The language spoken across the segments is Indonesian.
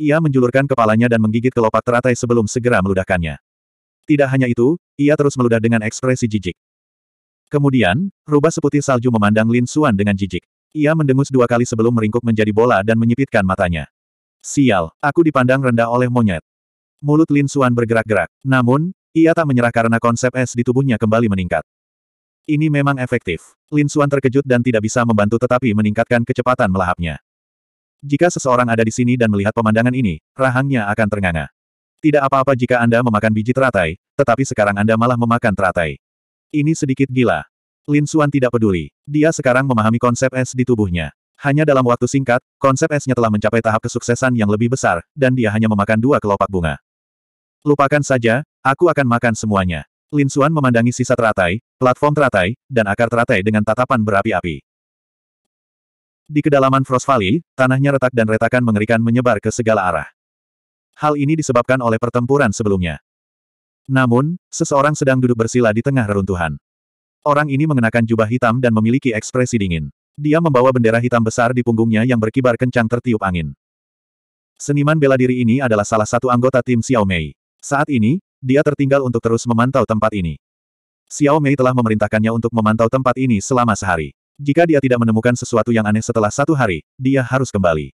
Ia menjulurkan kepalanya dan menggigit kelopak teratai sebelum segera meludahkannya. Tidak hanya itu, ia terus meludah dengan ekspresi jijik. Kemudian, rubah seputih salju memandang Lin Suan dengan jijik. Ia mendengus dua kali sebelum meringkuk menjadi bola dan menyipitkan matanya. Sial, aku dipandang rendah oleh monyet. Mulut Lin Suan bergerak-gerak. Namun, ia tak menyerah karena konsep es di tubuhnya kembali meningkat. Ini memang efektif. Lin Suan terkejut dan tidak bisa membantu tetapi meningkatkan kecepatan melahapnya. Jika seseorang ada di sini dan melihat pemandangan ini, rahangnya akan ternganga. Tidak apa-apa jika Anda memakan biji teratai, tetapi sekarang Anda malah memakan teratai. Ini sedikit gila. Lin Suan tidak peduli. Dia sekarang memahami konsep es di tubuhnya. Hanya dalam waktu singkat, konsep esnya telah mencapai tahap kesuksesan yang lebih besar, dan dia hanya memakan dua kelopak bunga. Lupakan saja, aku akan makan semuanya. Lin Suan memandangi sisa teratai, platform teratai, dan akar teratai dengan tatapan berapi-api. Di kedalaman Frost Valley, tanahnya retak dan retakan mengerikan menyebar ke segala arah. Hal ini disebabkan oleh pertempuran sebelumnya. Namun, seseorang sedang duduk bersila di tengah reruntuhan. Orang ini mengenakan jubah hitam dan memiliki ekspresi dingin. Dia membawa bendera hitam besar di punggungnya yang berkibar kencang tertiup angin. Seniman bela diri ini adalah salah satu anggota tim Xiao Mei. Saat ini, dia tertinggal untuk terus memantau tempat ini. Xiao Mei telah memerintahkannya untuk memantau tempat ini selama sehari. Jika dia tidak menemukan sesuatu yang aneh setelah satu hari, dia harus kembali.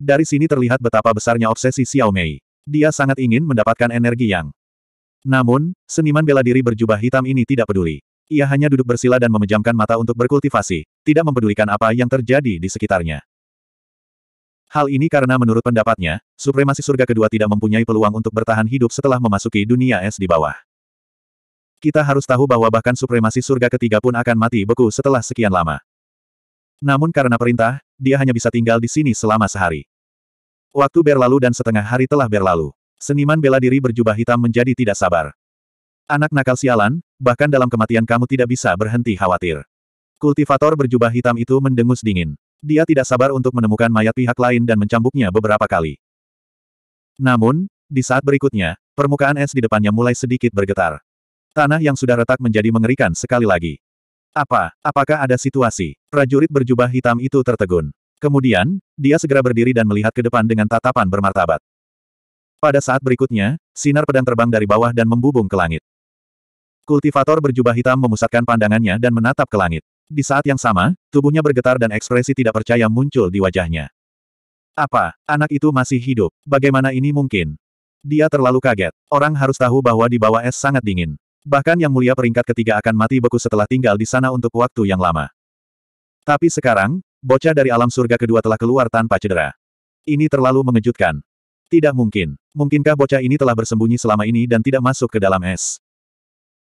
Dari sini terlihat betapa besarnya obsesi Xiao Mei. Dia sangat ingin mendapatkan energi yang. Namun, seniman bela diri berjubah hitam ini tidak peduli. Ia hanya duduk bersila dan memejamkan mata untuk berkultivasi, tidak mempedulikan apa yang terjadi di sekitarnya. Hal ini karena menurut pendapatnya, supremasi surga kedua tidak mempunyai peluang untuk bertahan hidup setelah memasuki dunia es di bawah. Kita harus tahu bahwa bahkan supremasi surga ketiga pun akan mati beku setelah sekian lama. Namun karena perintah, dia hanya bisa tinggal di sini selama sehari. Waktu berlalu dan setengah hari telah berlalu. Seniman bela diri berjubah hitam menjadi tidak sabar. Anak nakal sialan, bahkan dalam kematian kamu tidak bisa berhenti khawatir. Kultivator berjubah hitam itu mendengus dingin. Dia tidak sabar untuk menemukan mayat pihak lain dan mencambuknya beberapa kali. Namun, di saat berikutnya, permukaan es di depannya mulai sedikit bergetar. Tanah yang sudah retak menjadi mengerikan sekali lagi. Apa, apakah ada situasi? Prajurit berjubah hitam itu tertegun. Kemudian, dia segera berdiri dan melihat ke depan dengan tatapan bermartabat. Pada saat berikutnya, sinar pedang terbang dari bawah dan membubung ke langit. Kultivator berjubah hitam memusatkan pandangannya dan menatap ke langit. Di saat yang sama, tubuhnya bergetar dan ekspresi tidak percaya muncul di wajahnya. Apa, anak itu masih hidup? Bagaimana ini mungkin? Dia terlalu kaget. Orang harus tahu bahwa di bawah es sangat dingin. Bahkan yang mulia peringkat ketiga akan mati beku setelah tinggal di sana untuk waktu yang lama. Tapi sekarang, bocah dari alam surga kedua telah keluar tanpa cedera. Ini terlalu mengejutkan. Tidak mungkin. Mungkinkah bocah ini telah bersembunyi selama ini dan tidak masuk ke dalam es?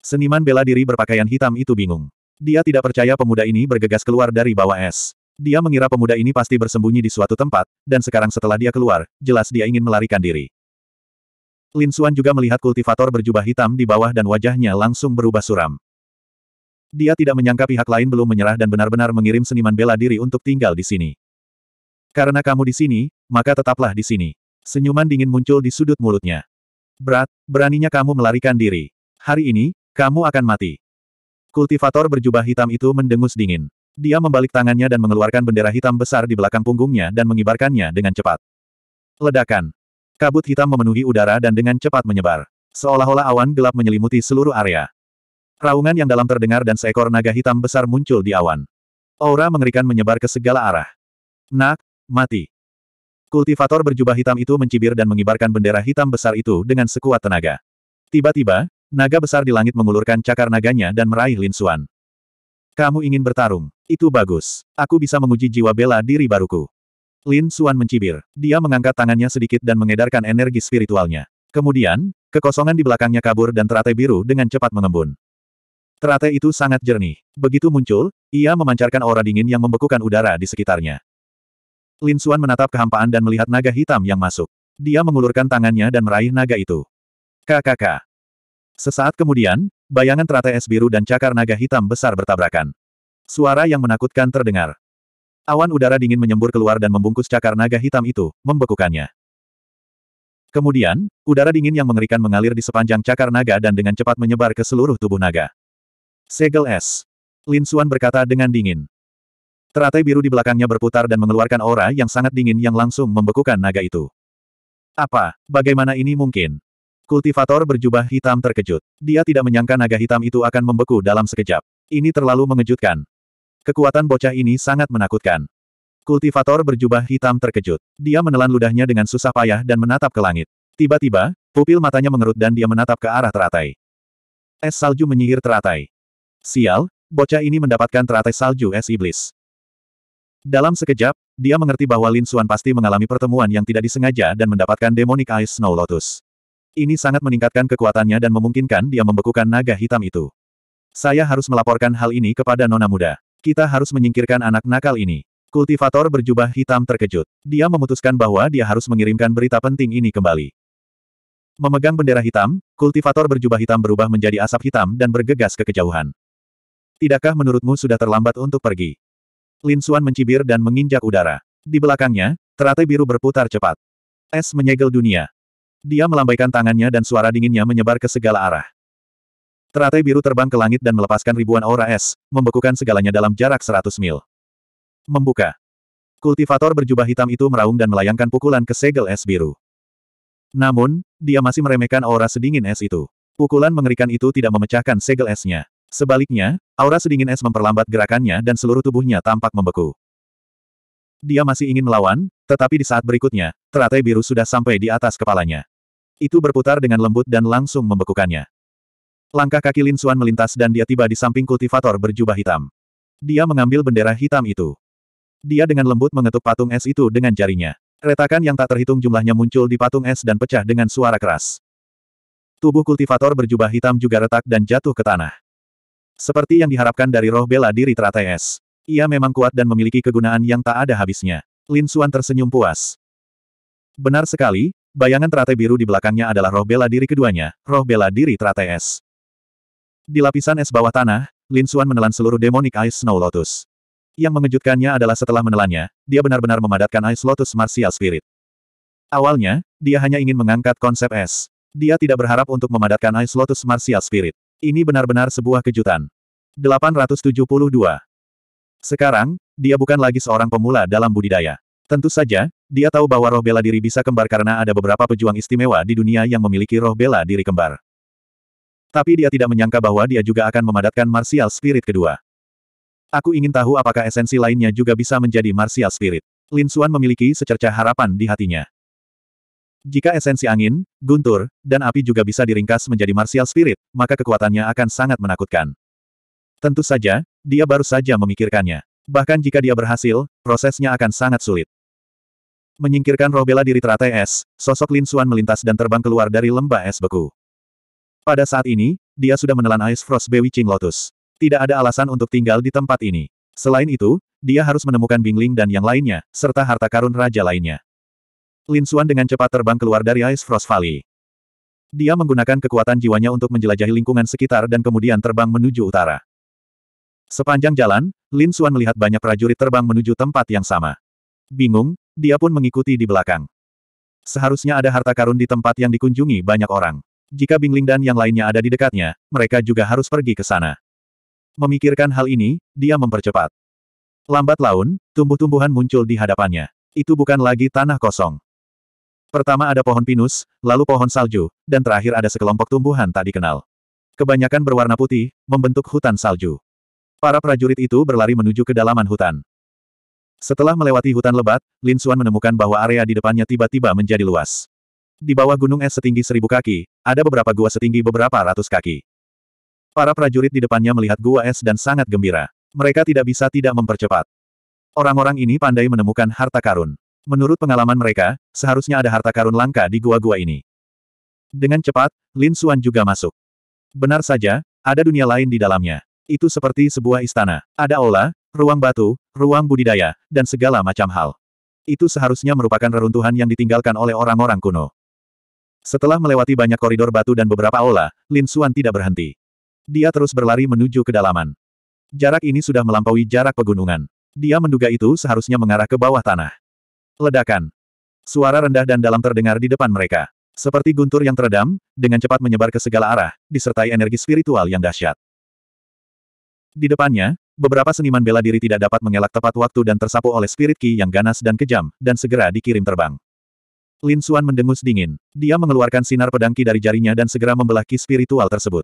Seniman bela diri berpakaian hitam itu bingung. Dia tidak percaya pemuda ini bergegas keluar dari bawah es. Dia mengira pemuda ini pasti bersembunyi di suatu tempat, dan sekarang setelah dia keluar, jelas dia ingin melarikan diri. Lin Xuan juga melihat kultivator berjubah hitam di bawah dan wajahnya langsung berubah suram. Dia tidak menyangka pihak lain belum menyerah dan benar-benar mengirim seniman bela diri untuk tinggal di sini. Karena kamu di sini, maka tetaplah di sini. Senyuman dingin muncul di sudut mulutnya. Berat, beraninya kamu melarikan diri. Hari ini, kamu akan mati. Kultivator berjubah hitam itu mendengus dingin. Dia membalik tangannya dan mengeluarkan bendera hitam besar di belakang punggungnya dan mengibarkannya dengan cepat. Ledakan. Kabut hitam memenuhi udara dan dengan cepat menyebar. Seolah-olah awan gelap menyelimuti seluruh area. Raungan yang dalam terdengar dan seekor naga hitam besar muncul di awan. Aura mengerikan menyebar ke segala arah. Nak, mati. Kultivator berjubah hitam itu mencibir dan mengibarkan bendera hitam besar itu dengan sekuat tenaga. Tiba-tiba, naga besar di langit mengulurkan cakar naganya dan meraih Lin Suan. Kamu ingin bertarung. Itu bagus. Aku bisa menguji jiwa bela diri baruku. Lin Suan mencibir. Dia mengangkat tangannya sedikit dan mengedarkan energi spiritualnya. Kemudian, kekosongan di belakangnya kabur dan teratai biru dengan cepat mengembun. Teratai itu sangat jernih. Begitu muncul, ia memancarkan aura dingin yang membekukan udara di sekitarnya. Lin Suan menatap kehampaan dan melihat naga hitam yang masuk. Dia mengulurkan tangannya dan meraih naga itu. Kakak. Sesaat kemudian, bayangan teratai es biru dan cakar naga hitam besar bertabrakan. Suara yang menakutkan terdengar. Awan udara dingin menyembur keluar dan membungkus cakar naga hitam itu, membekukannya. Kemudian, udara dingin yang mengerikan mengalir di sepanjang cakar naga dan dengan cepat menyebar ke seluruh tubuh naga. Segel es. Lin Xuan berkata dengan dingin. Teratai biru di belakangnya berputar dan mengeluarkan aura yang sangat dingin yang langsung membekukan naga itu. Apa? Bagaimana ini mungkin? Kultivator berjubah hitam terkejut. Dia tidak menyangka naga hitam itu akan membeku dalam sekejap. Ini terlalu mengejutkan. Kekuatan bocah ini sangat menakutkan. Kultivator berjubah hitam terkejut. Dia menelan ludahnya dengan susah payah dan menatap ke langit. Tiba-tiba, pupil matanya mengerut dan dia menatap ke arah teratai. Es salju menyihir teratai. Sial, bocah ini mendapatkan teratai salju es iblis. Dalam sekejap, dia mengerti bahwa Lin Xuan pasti mengalami pertemuan yang tidak disengaja dan mendapatkan demonic ice snow lotus. Ini sangat meningkatkan kekuatannya dan memungkinkan dia membekukan naga hitam itu. Saya harus melaporkan hal ini kepada Nona Muda. Kita harus menyingkirkan anak nakal ini. Kultivator berjubah hitam terkejut. Dia memutuskan bahwa dia harus mengirimkan berita penting ini kembali. Memegang bendera hitam, kultivator berjubah hitam berubah menjadi asap hitam dan bergegas ke kejauhan. Tidakkah menurutmu sudah terlambat untuk pergi? Lin Suan mencibir dan menginjak udara. Di belakangnya, teratai biru berputar cepat. Es menyegel dunia. Dia melambaikan tangannya dan suara dinginnya menyebar ke segala arah. Teratai biru terbang ke langit dan melepaskan ribuan aura es, membekukan segalanya dalam jarak 100 mil. Membuka. Kultivator berjubah hitam itu meraung dan melayangkan pukulan ke segel es biru. Namun, dia masih meremehkan aura sedingin es itu. Pukulan mengerikan itu tidak memecahkan segel esnya. Sebaliknya, aura sedingin es memperlambat gerakannya dan seluruh tubuhnya tampak membeku. Dia masih ingin melawan, tetapi di saat berikutnya, teratai biru sudah sampai di atas kepalanya. Itu berputar dengan lembut dan langsung membekukannya. Langkah kaki Lin Xuan melintas dan dia tiba di samping kultivator berjubah hitam. Dia mengambil bendera hitam itu. Dia dengan lembut mengetuk patung es itu dengan jarinya. Retakan yang tak terhitung jumlahnya muncul di patung es dan pecah dengan suara keras. Tubuh kultivator berjubah hitam juga retak dan jatuh ke tanah. Seperti yang diharapkan dari roh bela diri teratai es. Ia memang kuat dan memiliki kegunaan yang tak ada habisnya. Lin Xuan tersenyum puas. Benar sekali, bayangan teratai biru di belakangnya adalah roh bela diri keduanya, roh bela diri teratai es. Di lapisan es bawah tanah, Lin Xuan menelan seluruh demonic ice snow lotus. Yang mengejutkannya adalah setelah menelannya, dia benar-benar memadatkan ice lotus martial spirit. Awalnya, dia hanya ingin mengangkat konsep es. Dia tidak berharap untuk memadatkan ice lotus martial spirit. Ini benar-benar sebuah kejutan. 872. Sekarang, dia bukan lagi seorang pemula dalam budidaya. Tentu saja, dia tahu bahwa roh bela diri bisa kembar karena ada beberapa pejuang istimewa di dunia yang memiliki roh bela diri kembar. Tapi dia tidak menyangka bahwa dia juga akan memadatkan martial spirit kedua. Aku ingin tahu apakah esensi lainnya juga bisa menjadi martial spirit. Lin Xuan memiliki secerca harapan di hatinya. Jika esensi angin, guntur, dan api juga bisa diringkas menjadi martial spirit, maka kekuatannya akan sangat menakutkan. Tentu saja, dia baru saja memikirkannya. Bahkan jika dia berhasil, prosesnya akan sangat sulit. Menyingkirkan Roh Robela diri teratai es, sosok Lin Xuan melintas dan terbang keluar dari lembah es beku. Pada saat ini, dia sudah menelan Ice Frost Bewi Lotus. Tidak ada alasan untuk tinggal di tempat ini. Selain itu, dia harus menemukan Bingling dan yang lainnya, serta harta karun raja lainnya. Lin Xuan dengan cepat terbang keluar dari Ice Frost Valley. Dia menggunakan kekuatan jiwanya untuk menjelajahi lingkungan sekitar dan kemudian terbang menuju utara. Sepanjang jalan, Lin Xuan melihat banyak prajurit terbang menuju tempat yang sama. Bingung, dia pun mengikuti di belakang. Seharusnya ada harta karun di tempat yang dikunjungi banyak orang. Jika Bingling dan yang lainnya ada di dekatnya, mereka juga harus pergi ke sana. Memikirkan hal ini, dia mempercepat. Lambat laun, tumbuh-tumbuhan muncul di hadapannya. Itu bukan lagi tanah kosong. Pertama ada pohon pinus, lalu pohon salju, dan terakhir ada sekelompok tumbuhan tak dikenal. Kebanyakan berwarna putih, membentuk hutan salju. Para prajurit itu berlari menuju kedalaman hutan. Setelah melewati hutan lebat, Lin Xuan menemukan bahwa area di depannya tiba-tiba menjadi luas. Di bawah gunung es setinggi seribu kaki, ada beberapa gua setinggi beberapa ratus kaki. Para prajurit di depannya melihat gua es dan sangat gembira. Mereka tidak bisa tidak mempercepat. Orang-orang ini pandai menemukan harta karun. Menurut pengalaman mereka, seharusnya ada harta karun langka di gua-gua ini. Dengan cepat, Lin Xuan juga masuk. Benar saja, ada dunia lain di dalamnya. Itu seperti sebuah istana. Ada aula, ruang batu, ruang budidaya, dan segala macam hal. Itu seharusnya merupakan reruntuhan yang ditinggalkan oleh orang-orang kuno. Setelah melewati banyak koridor batu dan beberapa aula, Lin Xuan tidak berhenti. Dia terus berlari menuju kedalaman. Jarak ini sudah melampaui jarak pegunungan. Dia menduga itu seharusnya mengarah ke bawah tanah. Ledakan. Suara rendah dan dalam terdengar di depan mereka. Seperti guntur yang teredam, dengan cepat menyebar ke segala arah, disertai energi spiritual yang dahsyat. Di depannya, beberapa seniman bela diri tidak dapat mengelak tepat waktu dan tersapu oleh spirit ki yang ganas dan kejam, dan segera dikirim terbang. Lin Suan mendengus dingin. Dia mengeluarkan sinar pedangki dari jarinya dan segera membelah Ki spiritual tersebut.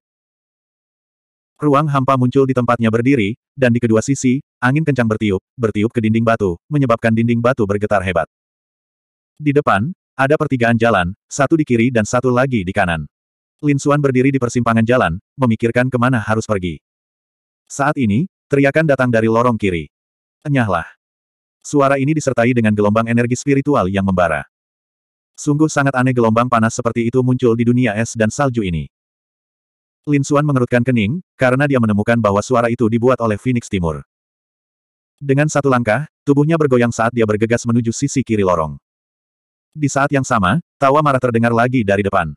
Ruang hampa muncul di tempatnya berdiri, dan di kedua sisi, angin kencang bertiup, bertiup ke dinding batu, menyebabkan dinding batu bergetar hebat. Di depan, ada pertigaan jalan, satu di kiri dan satu lagi di kanan. Lin Suan berdiri di persimpangan jalan, memikirkan kemana harus pergi. Saat ini, teriakan datang dari lorong kiri. Enyahlah. Suara ini disertai dengan gelombang energi spiritual yang membara. Sungguh sangat aneh gelombang panas seperti itu muncul di dunia es dan salju ini. Lin Xuan mengerutkan kening, karena dia menemukan bahwa suara itu dibuat oleh Phoenix Timur. Dengan satu langkah, tubuhnya bergoyang saat dia bergegas menuju sisi kiri lorong. Di saat yang sama, tawa marah terdengar lagi dari depan.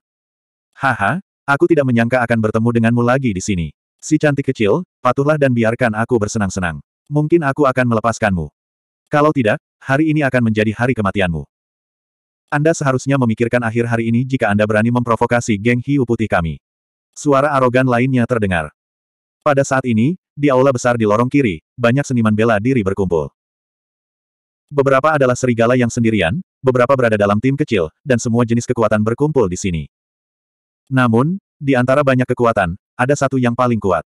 Haha, aku tidak menyangka akan bertemu denganmu lagi di sini. Si cantik kecil, patuhlah dan biarkan aku bersenang-senang. Mungkin aku akan melepaskanmu. Kalau tidak, hari ini akan menjadi hari kematianmu. Anda seharusnya memikirkan akhir hari ini jika Anda berani memprovokasi geng hiu putih kami. Suara arogan lainnya terdengar. Pada saat ini, di aula besar di lorong kiri, banyak seniman bela diri berkumpul. Beberapa adalah serigala yang sendirian, beberapa berada dalam tim kecil, dan semua jenis kekuatan berkumpul di sini. Namun, di antara banyak kekuatan, ada satu yang paling kuat.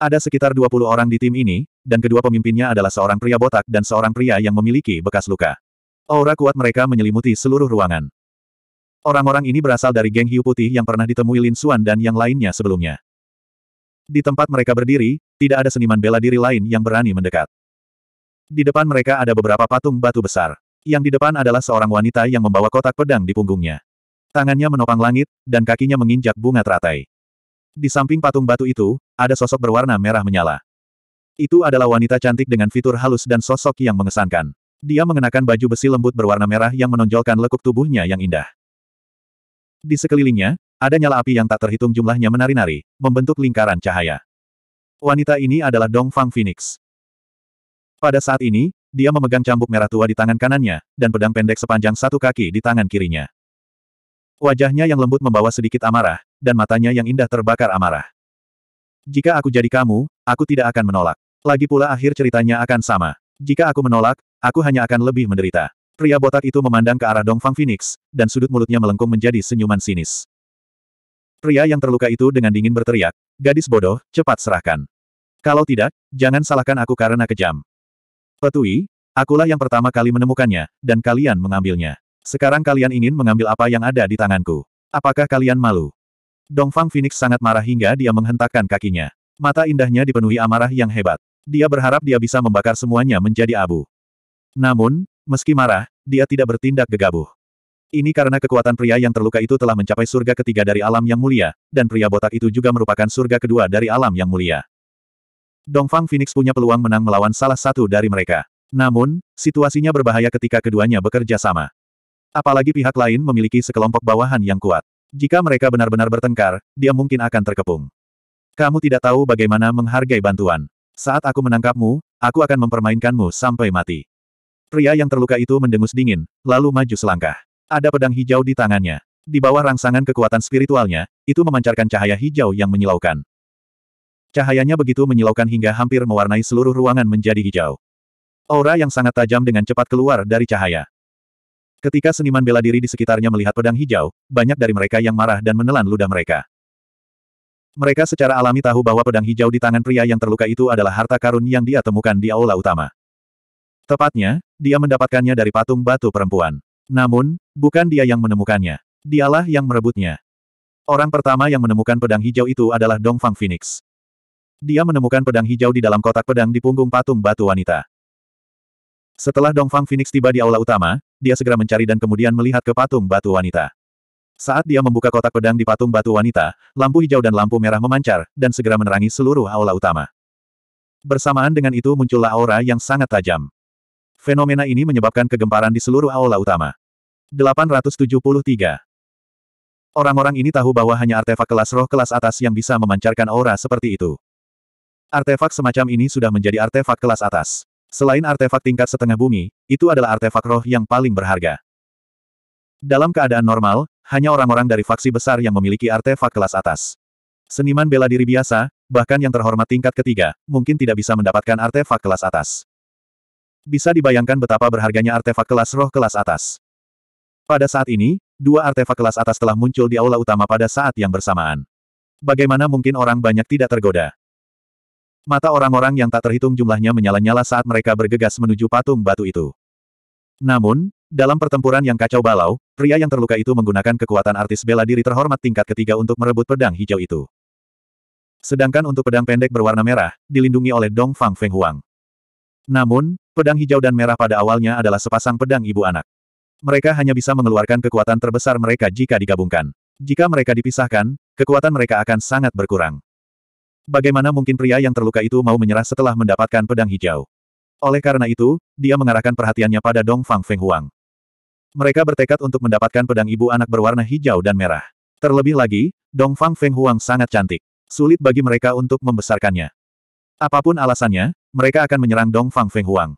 Ada sekitar 20 orang di tim ini, dan kedua pemimpinnya adalah seorang pria botak dan seorang pria yang memiliki bekas luka. Aura kuat mereka menyelimuti seluruh ruangan. Orang-orang ini berasal dari geng hiu putih yang pernah ditemui Lin Xuan dan yang lainnya sebelumnya. Di tempat mereka berdiri, tidak ada seniman bela diri lain yang berani mendekat. Di depan mereka ada beberapa patung batu besar. Yang di depan adalah seorang wanita yang membawa kotak pedang di punggungnya. Tangannya menopang langit, dan kakinya menginjak bunga teratai. Di samping patung batu itu, ada sosok berwarna merah menyala. Itu adalah wanita cantik dengan fitur halus dan sosok yang mengesankan. Dia mengenakan baju besi lembut berwarna merah yang menonjolkan lekuk tubuhnya yang indah. Di sekelilingnya, ada nyala api yang tak terhitung jumlahnya menari-nari, membentuk lingkaran cahaya. Wanita ini adalah Dong Fang Phoenix. Pada saat ini, dia memegang cambuk merah tua di tangan kanannya, dan pedang pendek sepanjang satu kaki di tangan kirinya. Wajahnya yang lembut membawa sedikit amarah, dan matanya yang indah terbakar amarah. Jika aku jadi kamu, aku tidak akan menolak. Lagi pula akhir ceritanya akan sama. Jika aku menolak, aku hanya akan lebih menderita. Pria botak itu memandang ke arah Dongfang Phoenix, dan sudut mulutnya melengkung menjadi senyuman sinis. Pria yang terluka itu dengan dingin berteriak, gadis bodoh, cepat serahkan. Kalau tidak, jangan salahkan aku karena kejam. Petui, akulah yang pertama kali menemukannya, dan kalian mengambilnya. Sekarang kalian ingin mengambil apa yang ada di tanganku. Apakah kalian malu? Dongfang Phoenix sangat marah hingga dia menghentakkan kakinya. Mata indahnya dipenuhi amarah yang hebat. Dia berharap dia bisa membakar semuanya menjadi abu. Namun, meski marah, dia tidak bertindak gegabah. Ini karena kekuatan pria yang terluka itu telah mencapai surga ketiga dari alam yang mulia, dan pria botak itu juga merupakan surga kedua dari alam yang mulia. Dongfang Phoenix punya peluang menang melawan salah satu dari mereka. Namun, situasinya berbahaya ketika keduanya bekerja sama. Apalagi pihak lain memiliki sekelompok bawahan yang kuat. Jika mereka benar-benar bertengkar, dia mungkin akan terkepung. Kamu tidak tahu bagaimana menghargai bantuan. Saat aku menangkapmu, aku akan mempermainkanmu sampai mati. Pria yang terluka itu mendengus dingin, lalu maju selangkah. Ada pedang hijau di tangannya. Di bawah rangsangan kekuatan spiritualnya, itu memancarkan cahaya hijau yang menyilaukan. Cahayanya begitu menyilaukan hingga hampir mewarnai seluruh ruangan menjadi hijau. Aura yang sangat tajam dengan cepat keluar dari cahaya. Ketika seniman bela diri di sekitarnya melihat pedang hijau, banyak dari mereka yang marah dan menelan ludah mereka. Mereka secara alami tahu bahwa pedang hijau di tangan pria yang terluka itu adalah harta karun yang dia temukan di aula utama. Tepatnya, dia mendapatkannya dari patung batu perempuan. Namun, bukan dia yang menemukannya. Dialah yang merebutnya. Orang pertama yang menemukan pedang hijau itu adalah Dongfang Phoenix. Dia menemukan pedang hijau di dalam kotak pedang di punggung patung batu wanita. Setelah Dongfang Phoenix tiba di aula utama, dia segera mencari dan kemudian melihat ke patung batu wanita. Saat dia membuka kotak pedang di patung batu wanita, lampu hijau dan lampu merah memancar, dan segera menerangi seluruh aula utama. Bersamaan dengan itu muncullah aura yang sangat tajam. Fenomena ini menyebabkan kegemparan di seluruh aula utama. 873. Orang-orang ini tahu bahwa hanya artefak kelas roh kelas atas yang bisa memancarkan aura seperti itu. Artefak semacam ini sudah menjadi artefak kelas atas. Selain artefak tingkat setengah bumi, itu adalah artefak roh yang paling berharga. Dalam keadaan normal, hanya orang-orang dari faksi besar yang memiliki artefak kelas atas. Seniman bela diri biasa, bahkan yang terhormat tingkat ketiga, mungkin tidak bisa mendapatkan artefak kelas atas. Bisa dibayangkan betapa berharganya artefak kelas roh kelas atas. Pada saat ini, dua artefak kelas atas telah muncul di aula utama pada saat yang bersamaan. Bagaimana mungkin orang banyak tidak tergoda? Mata orang-orang yang tak terhitung jumlahnya menyala-nyala saat mereka bergegas menuju patung batu itu. Namun, dalam pertempuran yang kacau balau, pria yang terluka itu menggunakan kekuatan artis bela diri terhormat tingkat ketiga untuk merebut pedang hijau itu. Sedangkan untuk pedang pendek berwarna merah, dilindungi oleh Dong Fang Feng Huang. Namun, pedang hijau dan merah pada awalnya adalah sepasang pedang ibu anak. Mereka hanya bisa mengeluarkan kekuatan terbesar mereka jika digabungkan. Jika mereka dipisahkan, kekuatan mereka akan sangat berkurang. Bagaimana mungkin pria yang terluka itu mau menyerah setelah mendapatkan pedang hijau? Oleh karena itu, dia mengarahkan perhatiannya pada Dong Fang Feng Huang. Mereka bertekad untuk mendapatkan pedang ibu anak berwarna hijau dan merah. Terlebih lagi, Dongfang Feng Huang sangat cantik. Sulit bagi mereka untuk membesarkannya. Apapun alasannya, mereka akan menyerang Dongfang Feng Huang.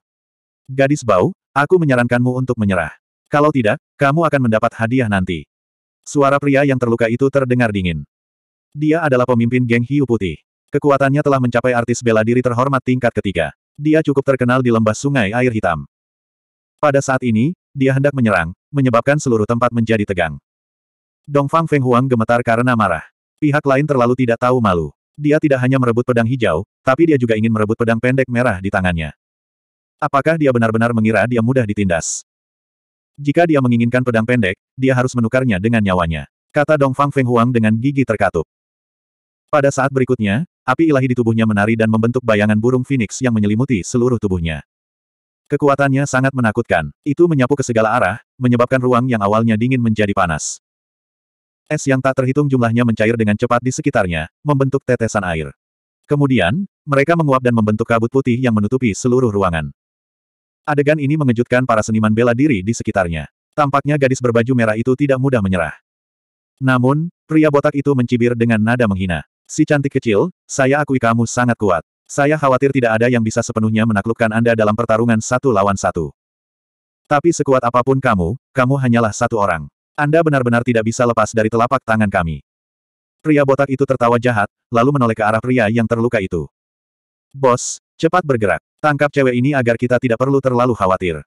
Gadis bau, aku menyarankanmu untuk menyerah. Kalau tidak, kamu akan mendapat hadiah nanti. Suara pria yang terluka itu terdengar dingin. Dia adalah pemimpin geng hiu putih. Kekuatannya telah mencapai artis bela diri terhormat tingkat ketiga. Dia cukup terkenal di lembah sungai air hitam. Pada saat ini, dia hendak menyerang, menyebabkan seluruh tempat menjadi tegang. Dongfang Feng Huang gemetar karena marah. Pihak lain terlalu tidak tahu malu. Dia tidak hanya merebut pedang hijau, tapi dia juga ingin merebut pedang pendek merah di tangannya. Apakah dia benar-benar mengira dia mudah ditindas? Jika dia menginginkan pedang pendek, dia harus menukarnya dengan nyawanya. Kata Dongfang Feng Huang dengan gigi terkatup. Pada saat berikutnya, api ilahi di tubuhnya menari dan membentuk bayangan burung phoenix yang menyelimuti seluruh tubuhnya. Kekuatannya sangat menakutkan. Itu menyapu ke segala arah, menyebabkan ruang yang awalnya dingin menjadi panas. Es yang tak terhitung jumlahnya mencair dengan cepat di sekitarnya, membentuk tetesan air. Kemudian, mereka menguap dan membentuk kabut putih yang menutupi seluruh ruangan. Adegan ini mengejutkan para seniman bela diri di sekitarnya. Tampaknya gadis berbaju merah itu tidak mudah menyerah. Namun, pria botak itu mencibir dengan nada menghina. Si cantik kecil, saya akui kamu sangat kuat. Saya khawatir tidak ada yang bisa sepenuhnya menaklukkan Anda dalam pertarungan satu lawan satu. Tapi sekuat apapun kamu, kamu hanyalah satu orang. Anda benar-benar tidak bisa lepas dari telapak tangan kami. Pria botak itu tertawa jahat, lalu menoleh ke arah pria yang terluka itu. Bos, cepat bergerak. Tangkap cewek ini agar kita tidak perlu terlalu khawatir.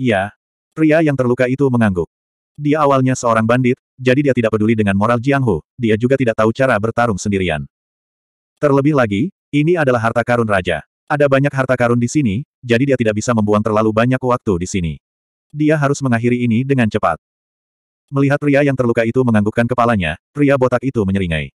Iya. Pria yang terluka itu mengangguk. Dia awalnya seorang bandit, jadi dia tidak peduli dengan moral Jiang Hu, dia juga tidak tahu cara bertarung sendirian. Terlebih lagi, ini adalah harta karun raja. Ada banyak harta karun di sini, jadi dia tidak bisa membuang terlalu banyak waktu di sini. Dia harus mengakhiri ini dengan cepat. Melihat pria yang terluka itu menganggukkan kepalanya, pria botak itu menyeringai.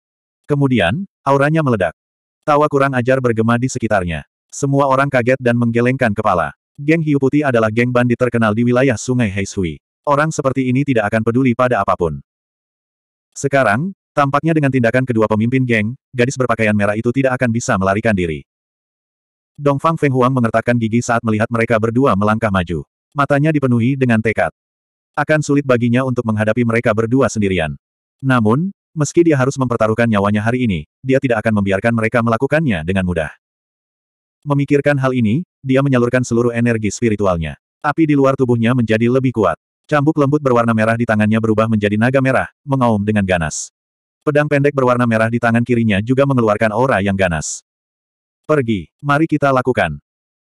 Kemudian, auranya meledak. Tawa kurang ajar bergema di sekitarnya. Semua orang kaget dan menggelengkan kepala. Geng Hiu Putih adalah geng bandit terkenal di wilayah Sungai Heishui. Orang seperti ini tidak akan peduli pada apapun. Sekarang, Tampaknya dengan tindakan kedua pemimpin geng, gadis berpakaian merah itu tidak akan bisa melarikan diri. Dongfang Feng Huang mengertakkan gigi saat melihat mereka berdua melangkah maju. Matanya dipenuhi dengan tekad. Akan sulit baginya untuk menghadapi mereka berdua sendirian. Namun, meski dia harus mempertaruhkan nyawanya hari ini, dia tidak akan membiarkan mereka melakukannya dengan mudah. Memikirkan hal ini, dia menyalurkan seluruh energi spiritualnya. Api di luar tubuhnya menjadi lebih kuat. Cambuk lembut berwarna merah di tangannya berubah menjadi naga merah, mengaum dengan ganas. Pedang pendek berwarna merah di tangan kirinya juga mengeluarkan aura yang ganas. Pergi, mari kita lakukan.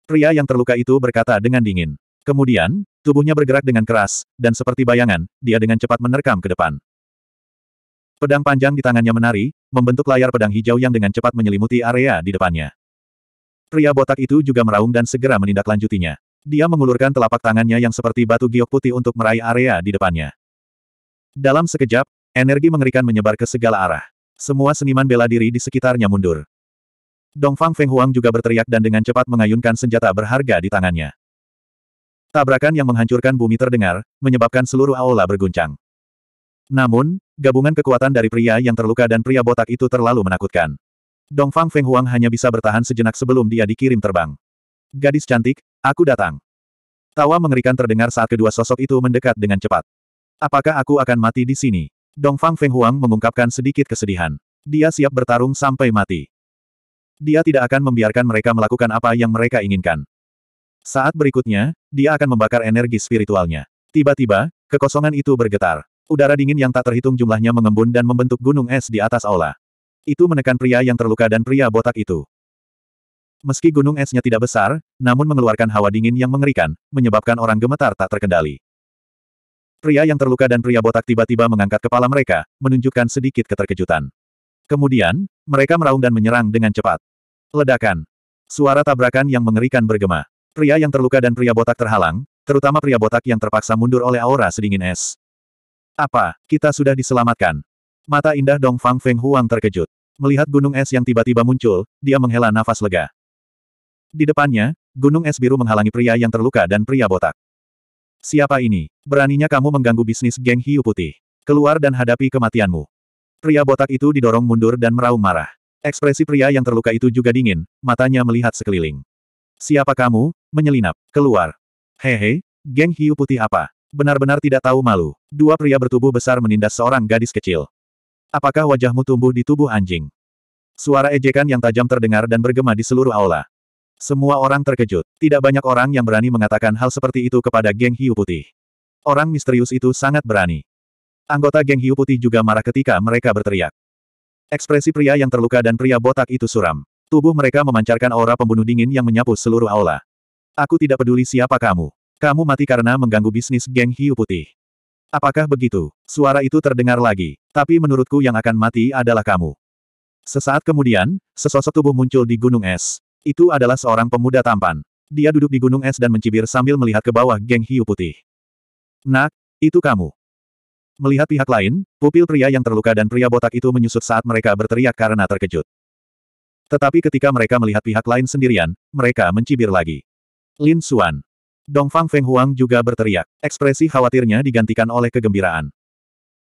Pria yang terluka itu berkata dengan dingin. Kemudian, tubuhnya bergerak dengan keras, dan seperti bayangan, dia dengan cepat menerkam ke depan. Pedang panjang di tangannya menari, membentuk layar pedang hijau yang dengan cepat menyelimuti area di depannya. Pria botak itu juga meraung dan segera menindaklanjutinya. Dia mengulurkan telapak tangannya yang seperti batu giok putih untuk meraih area di depannya. Dalam sekejap, Energi mengerikan menyebar ke segala arah. Semua seniman bela diri di sekitarnya mundur. Dongfang Huang juga berteriak dan dengan cepat mengayunkan senjata berharga di tangannya. Tabrakan yang menghancurkan bumi terdengar, menyebabkan seluruh aula berguncang. Namun, gabungan kekuatan dari pria yang terluka dan pria botak itu terlalu menakutkan. Dongfang Huang hanya bisa bertahan sejenak sebelum dia dikirim terbang. Gadis cantik, aku datang. Tawa mengerikan terdengar saat kedua sosok itu mendekat dengan cepat. Apakah aku akan mati di sini? Dongfang Fenghuang mengungkapkan sedikit kesedihan. Dia siap bertarung sampai mati. Dia tidak akan membiarkan mereka melakukan apa yang mereka inginkan. Saat berikutnya, dia akan membakar energi spiritualnya. Tiba-tiba, kekosongan itu bergetar. Udara dingin yang tak terhitung jumlahnya mengembun dan membentuk gunung es di atas aula. Itu menekan pria yang terluka dan pria botak itu. Meski gunung esnya tidak besar, namun mengeluarkan hawa dingin yang mengerikan, menyebabkan orang gemetar tak terkendali. Pria yang terluka dan pria botak tiba-tiba mengangkat kepala mereka, menunjukkan sedikit keterkejutan. Kemudian, mereka meraung dan menyerang dengan cepat. Ledakan. Suara tabrakan yang mengerikan bergema. Pria yang terluka dan pria botak terhalang, terutama pria botak yang terpaksa mundur oleh aura sedingin es. Apa, kita sudah diselamatkan? Mata indah Dong Fang Feng Huang terkejut. Melihat gunung es yang tiba-tiba muncul, dia menghela nafas lega. Di depannya, gunung es biru menghalangi pria yang terluka dan pria botak. Siapa ini? Beraninya kamu mengganggu bisnis geng hiu putih. Keluar dan hadapi kematianmu. Pria botak itu didorong mundur dan meraung marah. Ekspresi pria yang terluka itu juga dingin, matanya melihat sekeliling. Siapa kamu? Menyelinap. Keluar. Hehe, geng hiu putih apa? Benar-benar tidak tahu malu. Dua pria bertubuh besar menindas seorang gadis kecil. Apakah wajahmu tumbuh di tubuh anjing? Suara ejekan yang tajam terdengar dan bergema di seluruh aula. Semua orang terkejut. Tidak banyak orang yang berani mengatakan hal seperti itu kepada geng hiu putih. Orang misterius itu sangat berani. Anggota geng hiu putih juga marah ketika mereka berteriak. Ekspresi pria yang terluka dan pria botak itu suram. Tubuh mereka memancarkan aura pembunuh dingin yang menyapu seluruh aula. Aku tidak peduli siapa kamu. Kamu mati karena mengganggu bisnis geng hiu putih. Apakah begitu? Suara itu terdengar lagi. Tapi menurutku yang akan mati adalah kamu. Sesaat kemudian, sesosok tubuh muncul di gunung es. Itu adalah seorang pemuda tampan. Dia duduk di gunung es dan mencibir sambil melihat ke bawah geng hiu putih. Nak, itu kamu. Melihat pihak lain, pupil pria yang terluka dan pria botak itu menyusut saat mereka berteriak karena terkejut. Tetapi ketika mereka melihat pihak lain sendirian, mereka mencibir lagi. Lin Xuan. Dongfang Feng Huang juga berteriak. Ekspresi khawatirnya digantikan oleh kegembiraan.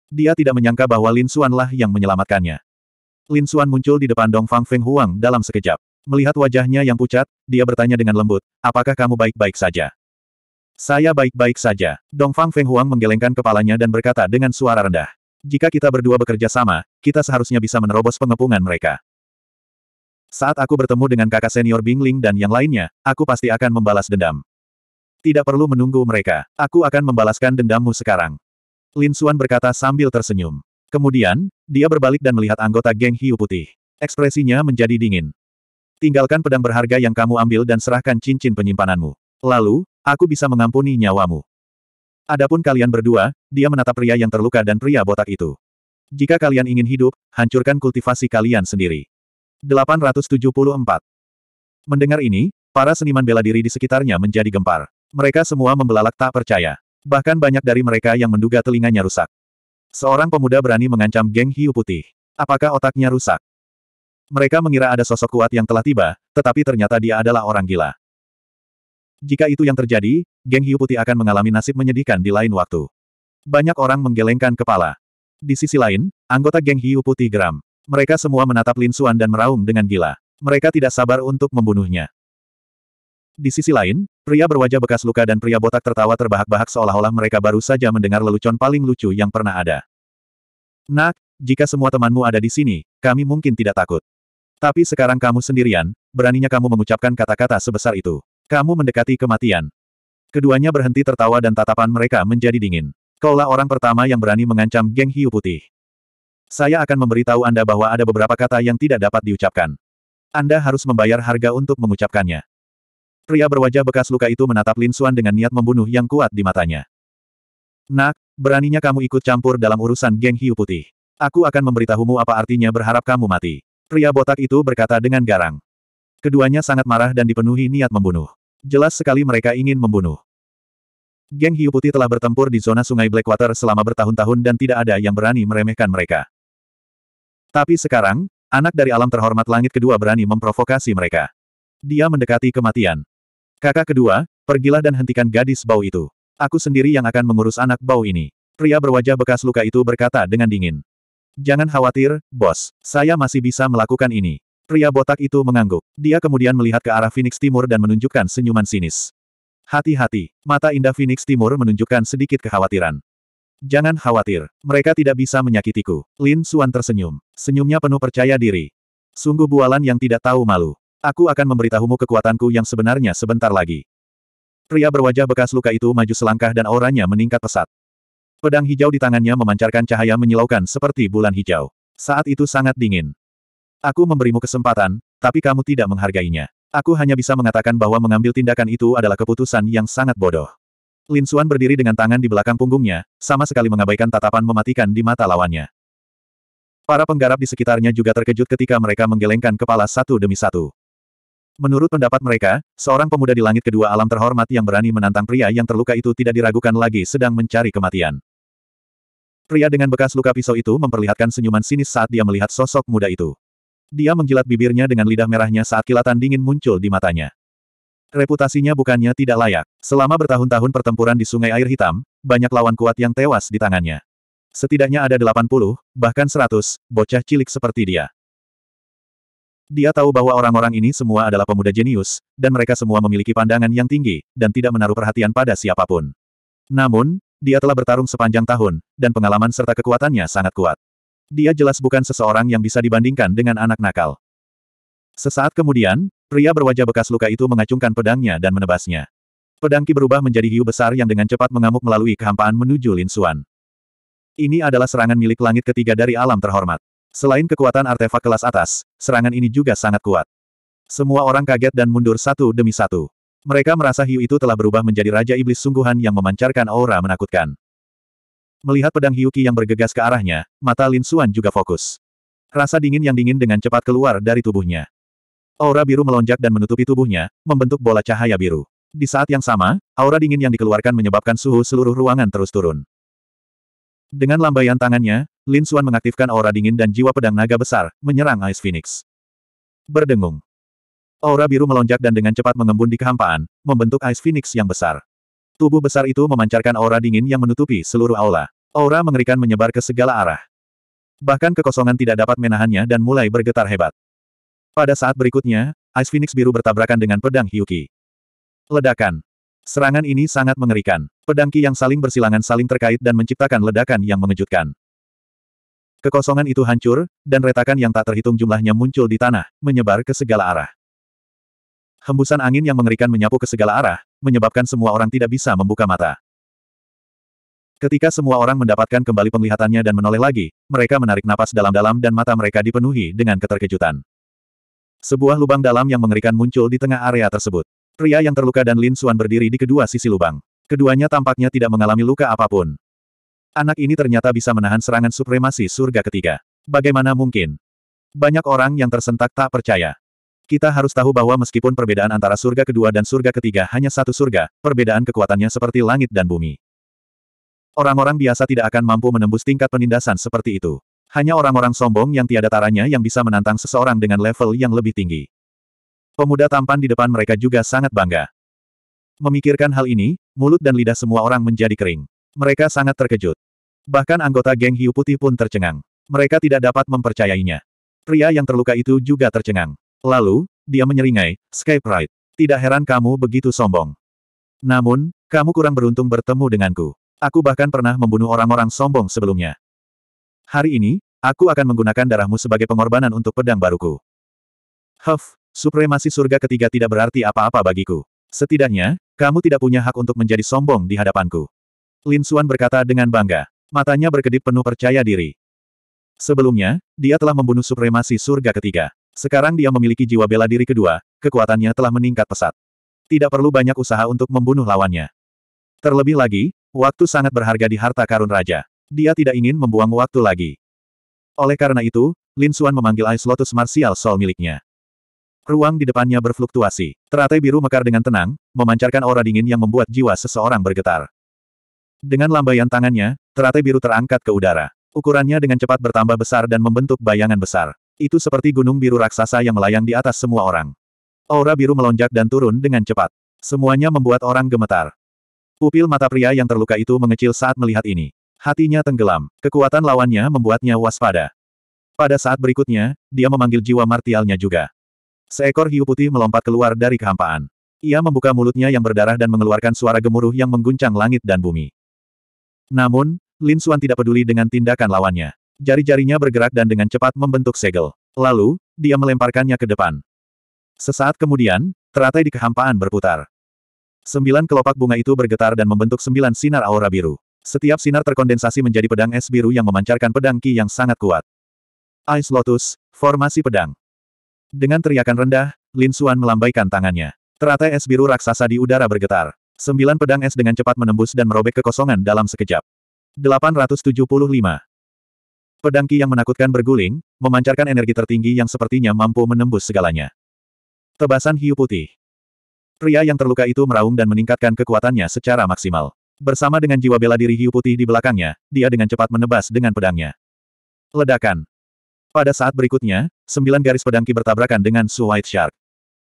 Dia tidak menyangka bahwa Lin Xuan lah yang menyelamatkannya. Lin Xuan muncul di depan Dongfang Feng Huang dalam sekejap. Melihat wajahnya yang pucat, dia bertanya dengan lembut, apakah kamu baik-baik saja? Saya baik-baik saja. Dongfang Huang menggelengkan kepalanya dan berkata dengan suara rendah. Jika kita berdua bekerja sama, kita seharusnya bisa menerobos pengepungan mereka. Saat aku bertemu dengan kakak senior Bingling dan yang lainnya, aku pasti akan membalas dendam. Tidak perlu menunggu mereka. Aku akan membalaskan dendammu sekarang. Lin Xuan berkata sambil tersenyum. Kemudian, dia berbalik dan melihat anggota geng hiu putih. Ekspresinya menjadi dingin. Tinggalkan pedang berharga yang kamu ambil dan serahkan cincin penyimpananmu. Lalu, aku bisa mengampuni nyawamu. Adapun kalian berdua, dia menatap pria yang terluka dan pria botak itu. Jika kalian ingin hidup, hancurkan kultivasi kalian sendiri. 874. Mendengar ini, para seniman bela diri di sekitarnya menjadi gempar. Mereka semua membelalak tak percaya. Bahkan banyak dari mereka yang menduga telinganya rusak. Seorang pemuda berani mengancam geng hiu putih. Apakah otaknya rusak? Mereka mengira ada sosok kuat yang telah tiba, tetapi ternyata dia adalah orang gila. Jika itu yang terjadi, geng hiu putih akan mengalami nasib menyedihkan di lain waktu. Banyak orang menggelengkan kepala. Di sisi lain, anggota geng hiu putih geram. Mereka semua menatap Lin Suan dan meraung dengan gila. Mereka tidak sabar untuk membunuhnya. Di sisi lain, pria berwajah bekas luka dan pria botak tertawa terbahak-bahak seolah-olah mereka baru saja mendengar lelucon paling lucu yang pernah ada. Nak, jika semua temanmu ada di sini, kami mungkin tidak takut. Tapi sekarang kamu sendirian, beraninya kamu mengucapkan kata-kata sebesar itu. Kamu mendekati kematian. Keduanya berhenti tertawa dan tatapan mereka menjadi dingin. Kaulah orang pertama yang berani mengancam geng hiu putih. Saya akan memberitahu Anda bahwa ada beberapa kata yang tidak dapat diucapkan. Anda harus membayar harga untuk mengucapkannya. Pria berwajah bekas luka itu menatap Lin Suan dengan niat membunuh yang kuat di matanya. Nak, beraninya kamu ikut campur dalam urusan geng hiu putih. Aku akan memberitahumu apa artinya berharap kamu mati. Pria botak itu berkata dengan garang. Keduanya sangat marah dan dipenuhi niat membunuh. Jelas sekali mereka ingin membunuh. Geng Hiu Putih telah bertempur di zona sungai Blackwater selama bertahun-tahun dan tidak ada yang berani meremehkan mereka. Tapi sekarang, anak dari alam terhormat langit kedua berani memprovokasi mereka. Dia mendekati kematian. Kakak kedua, pergilah dan hentikan gadis bau itu. Aku sendiri yang akan mengurus anak bau ini. Pria berwajah bekas luka itu berkata dengan dingin. Jangan khawatir, bos. Saya masih bisa melakukan ini. Pria botak itu mengangguk. Dia kemudian melihat ke arah Phoenix Timur dan menunjukkan senyuman sinis. Hati-hati, mata indah Phoenix Timur menunjukkan sedikit kekhawatiran. Jangan khawatir, mereka tidak bisa menyakitiku. Lin Suan tersenyum. Senyumnya penuh percaya diri. Sungguh bualan yang tidak tahu malu. Aku akan memberitahumu kekuatanku yang sebenarnya sebentar lagi. Pria berwajah bekas luka itu maju selangkah dan auranya meningkat pesat. Pedang hijau di tangannya memancarkan cahaya menyilaukan seperti bulan hijau. Saat itu sangat dingin. Aku memberimu kesempatan, tapi kamu tidak menghargainya. Aku hanya bisa mengatakan bahwa mengambil tindakan itu adalah keputusan yang sangat bodoh. Lin Xuan berdiri dengan tangan di belakang punggungnya, sama sekali mengabaikan tatapan mematikan di mata lawannya. Para penggarap di sekitarnya juga terkejut ketika mereka menggelengkan kepala satu demi satu. Menurut pendapat mereka, seorang pemuda di langit kedua alam terhormat yang berani menantang pria yang terluka itu tidak diragukan lagi sedang mencari kematian. Pria dengan bekas luka pisau itu memperlihatkan senyuman sinis saat dia melihat sosok muda itu. Dia menggilat bibirnya dengan lidah merahnya saat kilatan dingin muncul di matanya. Reputasinya bukannya tidak layak. Selama bertahun-tahun pertempuran di Sungai Air Hitam, banyak lawan kuat yang tewas di tangannya. Setidaknya ada 80, bahkan 100, bocah cilik seperti dia. Dia tahu bahwa orang-orang ini semua adalah pemuda jenius, dan mereka semua memiliki pandangan yang tinggi, dan tidak menaruh perhatian pada siapapun. Namun, dia telah bertarung sepanjang tahun, dan pengalaman serta kekuatannya sangat kuat. Dia jelas bukan seseorang yang bisa dibandingkan dengan anak nakal. Sesaat kemudian, pria berwajah bekas luka itu mengacungkan pedangnya dan menebasnya. Pedangki berubah menjadi hiu besar yang dengan cepat mengamuk melalui kehampaan menuju Lin Xuan. Ini adalah serangan milik langit ketiga dari alam terhormat. Selain kekuatan artefak kelas atas, serangan ini juga sangat kuat. Semua orang kaget dan mundur satu demi satu. Mereka merasa hiu itu telah berubah menjadi Raja Iblis sungguhan yang memancarkan aura menakutkan. Melihat pedang hiu yang bergegas ke arahnya, mata Lin Xuan juga fokus. Rasa dingin yang dingin dengan cepat keluar dari tubuhnya. Aura biru melonjak dan menutupi tubuhnya, membentuk bola cahaya biru. Di saat yang sama, aura dingin yang dikeluarkan menyebabkan suhu seluruh ruangan terus turun. Dengan lambaian tangannya, Lin Xuan mengaktifkan aura dingin dan jiwa pedang naga besar, menyerang Ice Phoenix. Berdengung. Aura biru melonjak dan dengan cepat mengembun di kehampaan, membentuk Ice Phoenix yang besar. Tubuh besar itu memancarkan aura dingin yang menutupi seluruh aula. Aura mengerikan menyebar ke segala arah. Bahkan kekosongan tidak dapat menahannya dan mulai bergetar hebat. Pada saat berikutnya, Ice Phoenix biru bertabrakan dengan pedang Hyuki. Ledakan. Serangan ini sangat mengerikan. Pedang Ki yang saling bersilangan saling terkait dan menciptakan ledakan yang mengejutkan. Kekosongan itu hancur, dan retakan yang tak terhitung jumlahnya muncul di tanah, menyebar ke segala arah. Hembusan angin yang mengerikan menyapu ke segala arah, menyebabkan semua orang tidak bisa membuka mata. Ketika semua orang mendapatkan kembali penglihatannya dan menoleh lagi, mereka menarik napas dalam-dalam dan mata mereka dipenuhi dengan keterkejutan. Sebuah lubang dalam yang mengerikan muncul di tengah area tersebut. Pria yang terluka dan Lin Suan berdiri di kedua sisi lubang. Keduanya tampaknya tidak mengalami luka apapun. Anak ini ternyata bisa menahan serangan supremasi surga ketiga. Bagaimana mungkin? Banyak orang yang tersentak tak percaya. Kita harus tahu bahwa meskipun perbedaan antara surga kedua dan surga ketiga hanya satu surga, perbedaan kekuatannya seperti langit dan bumi. Orang-orang biasa tidak akan mampu menembus tingkat penindasan seperti itu. Hanya orang-orang sombong yang tiada taranya yang bisa menantang seseorang dengan level yang lebih tinggi. Pemuda tampan di depan mereka juga sangat bangga. Memikirkan hal ini, mulut dan lidah semua orang menjadi kering. Mereka sangat terkejut. Bahkan anggota geng hiu putih pun tercengang. Mereka tidak dapat mempercayainya. Pria yang terluka itu juga tercengang. Lalu, dia menyeringai, Skype right. tidak heran kamu begitu sombong. Namun, kamu kurang beruntung bertemu denganku. Aku bahkan pernah membunuh orang-orang sombong sebelumnya. Hari ini, aku akan menggunakan darahmu sebagai pengorbanan untuk pedang baruku. Huff, supremasi surga ketiga tidak berarti apa-apa bagiku. Setidaknya, kamu tidak punya hak untuk menjadi sombong di hadapanku. Lin Suan berkata dengan bangga. Matanya berkedip penuh percaya diri. Sebelumnya, dia telah membunuh supremasi surga ketiga. Sekarang dia memiliki jiwa bela diri kedua, kekuatannya telah meningkat pesat. Tidak perlu banyak usaha untuk membunuh lawannya. Terlebih lagi, waktu sangat berharga di harta karun raja. Dia tidak ingin membuang waktu lagi. Oleh karena itu, Lin Xuan memanggil Ice Lotus Martial Soul miliknya. Ruang di depannya berfluktuasi. Teratai biru mekar dengan tenang, memancarkan aura dingin yang membuat jiwa seseorang bergetar. Dengan lambaian tangannya, teratai biru terangkat ke udara. Ukurannya dengan cepat bertambah besar dan membentuk bayangan besar. Itu seperti gunung biru raksasa yang melayang di atas semua orang. Aura biru melonjak dan turun dengan cepat. Semuanya membuat orang gemetar. Pupil mata pria yang terluka itu mengecil saat melihat ini. Hatinya tenggelam. Kekuatan lawannya membuatnya waspada. Pada saat berikutnya, dia memanggil jiwa martialnya juga. Seekor hiu putih melompat keluar dari kehampaan. Ia membuka mulutnya yang berdarah dan mengeluarkan suara gemuruh yang mengguncang langit dan bumi. Namun, Lin Suan tidak peduli dengan tindakan lawannya. Jari-jarinya bergerak dan dengan cepat membentuk segel. Lalu, dia melemparkannya ke depan. Sesaat kemudian, teratai di kehampaan berputar. Sembilan kelopak bunga itu bergetar dan membentuk sembilan sinar aura biru. Setiap sinar terkondensasi menjadi pedang es biru yang memancarkan pedang ki yang sangat kuat. Ice Lotus, formasi pedang. Dengan teriakan rendah, Lin Suan melambaikan tangannya. Teratai es biru raksasa di udara bergetar. Sembilan pedang es dengan cepat menembus dan merobek kekosongan dalam sekejap. 875. Pedang Ki yang menakutkan berguling, memancarkan energi tertinggi yang sepertinya mampu menembus segalanya. Tebasan hiu putih. Pria yang terluka itu meraung dan meningkatkan kekuatannya secara maksimal. Bersama dengan jiwa bela diri hiu putih di belakangnya, dia dengan cepat menebas dengan pedangnya. Ledakan. Pada saat berikutnya, sembilan garis pedang Ki bertabrakan dengan Su White Shark.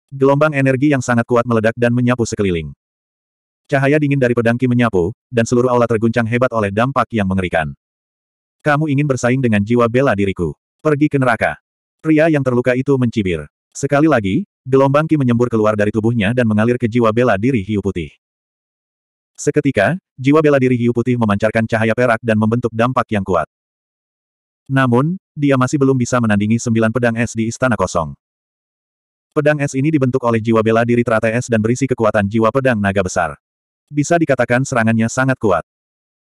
Gelombang energi yang sangat kuat meledak dan menyapu sekeliling. Cahaya dingin dari pedang Ki menyapu, dan seluruh aula terguncang hebat oleh dampak yang mengerikan. Kamu ingin bersaing dengan jiwa bela diriku. Pergi ke neraka. Pria yang terluka itu mencibir. Sekali lagi, gelombang Ki menyembur keluar dari tubuhnya dan mengalir ke jiwa bela diri hiu putih. Seketika, jiwa bela diri hiu putih memancarkan cahaya perak dan membentuk dampak yang kuat. Namun, dia masih belum bisa menandingi sembilan pedang es di istana kosong. Pedang es ini dibentuk oleh jiwa bela diri teratai es dan berisi kekuatan jiwa pedang naga besar. Bisa dikatakan serangannya sangat kuat.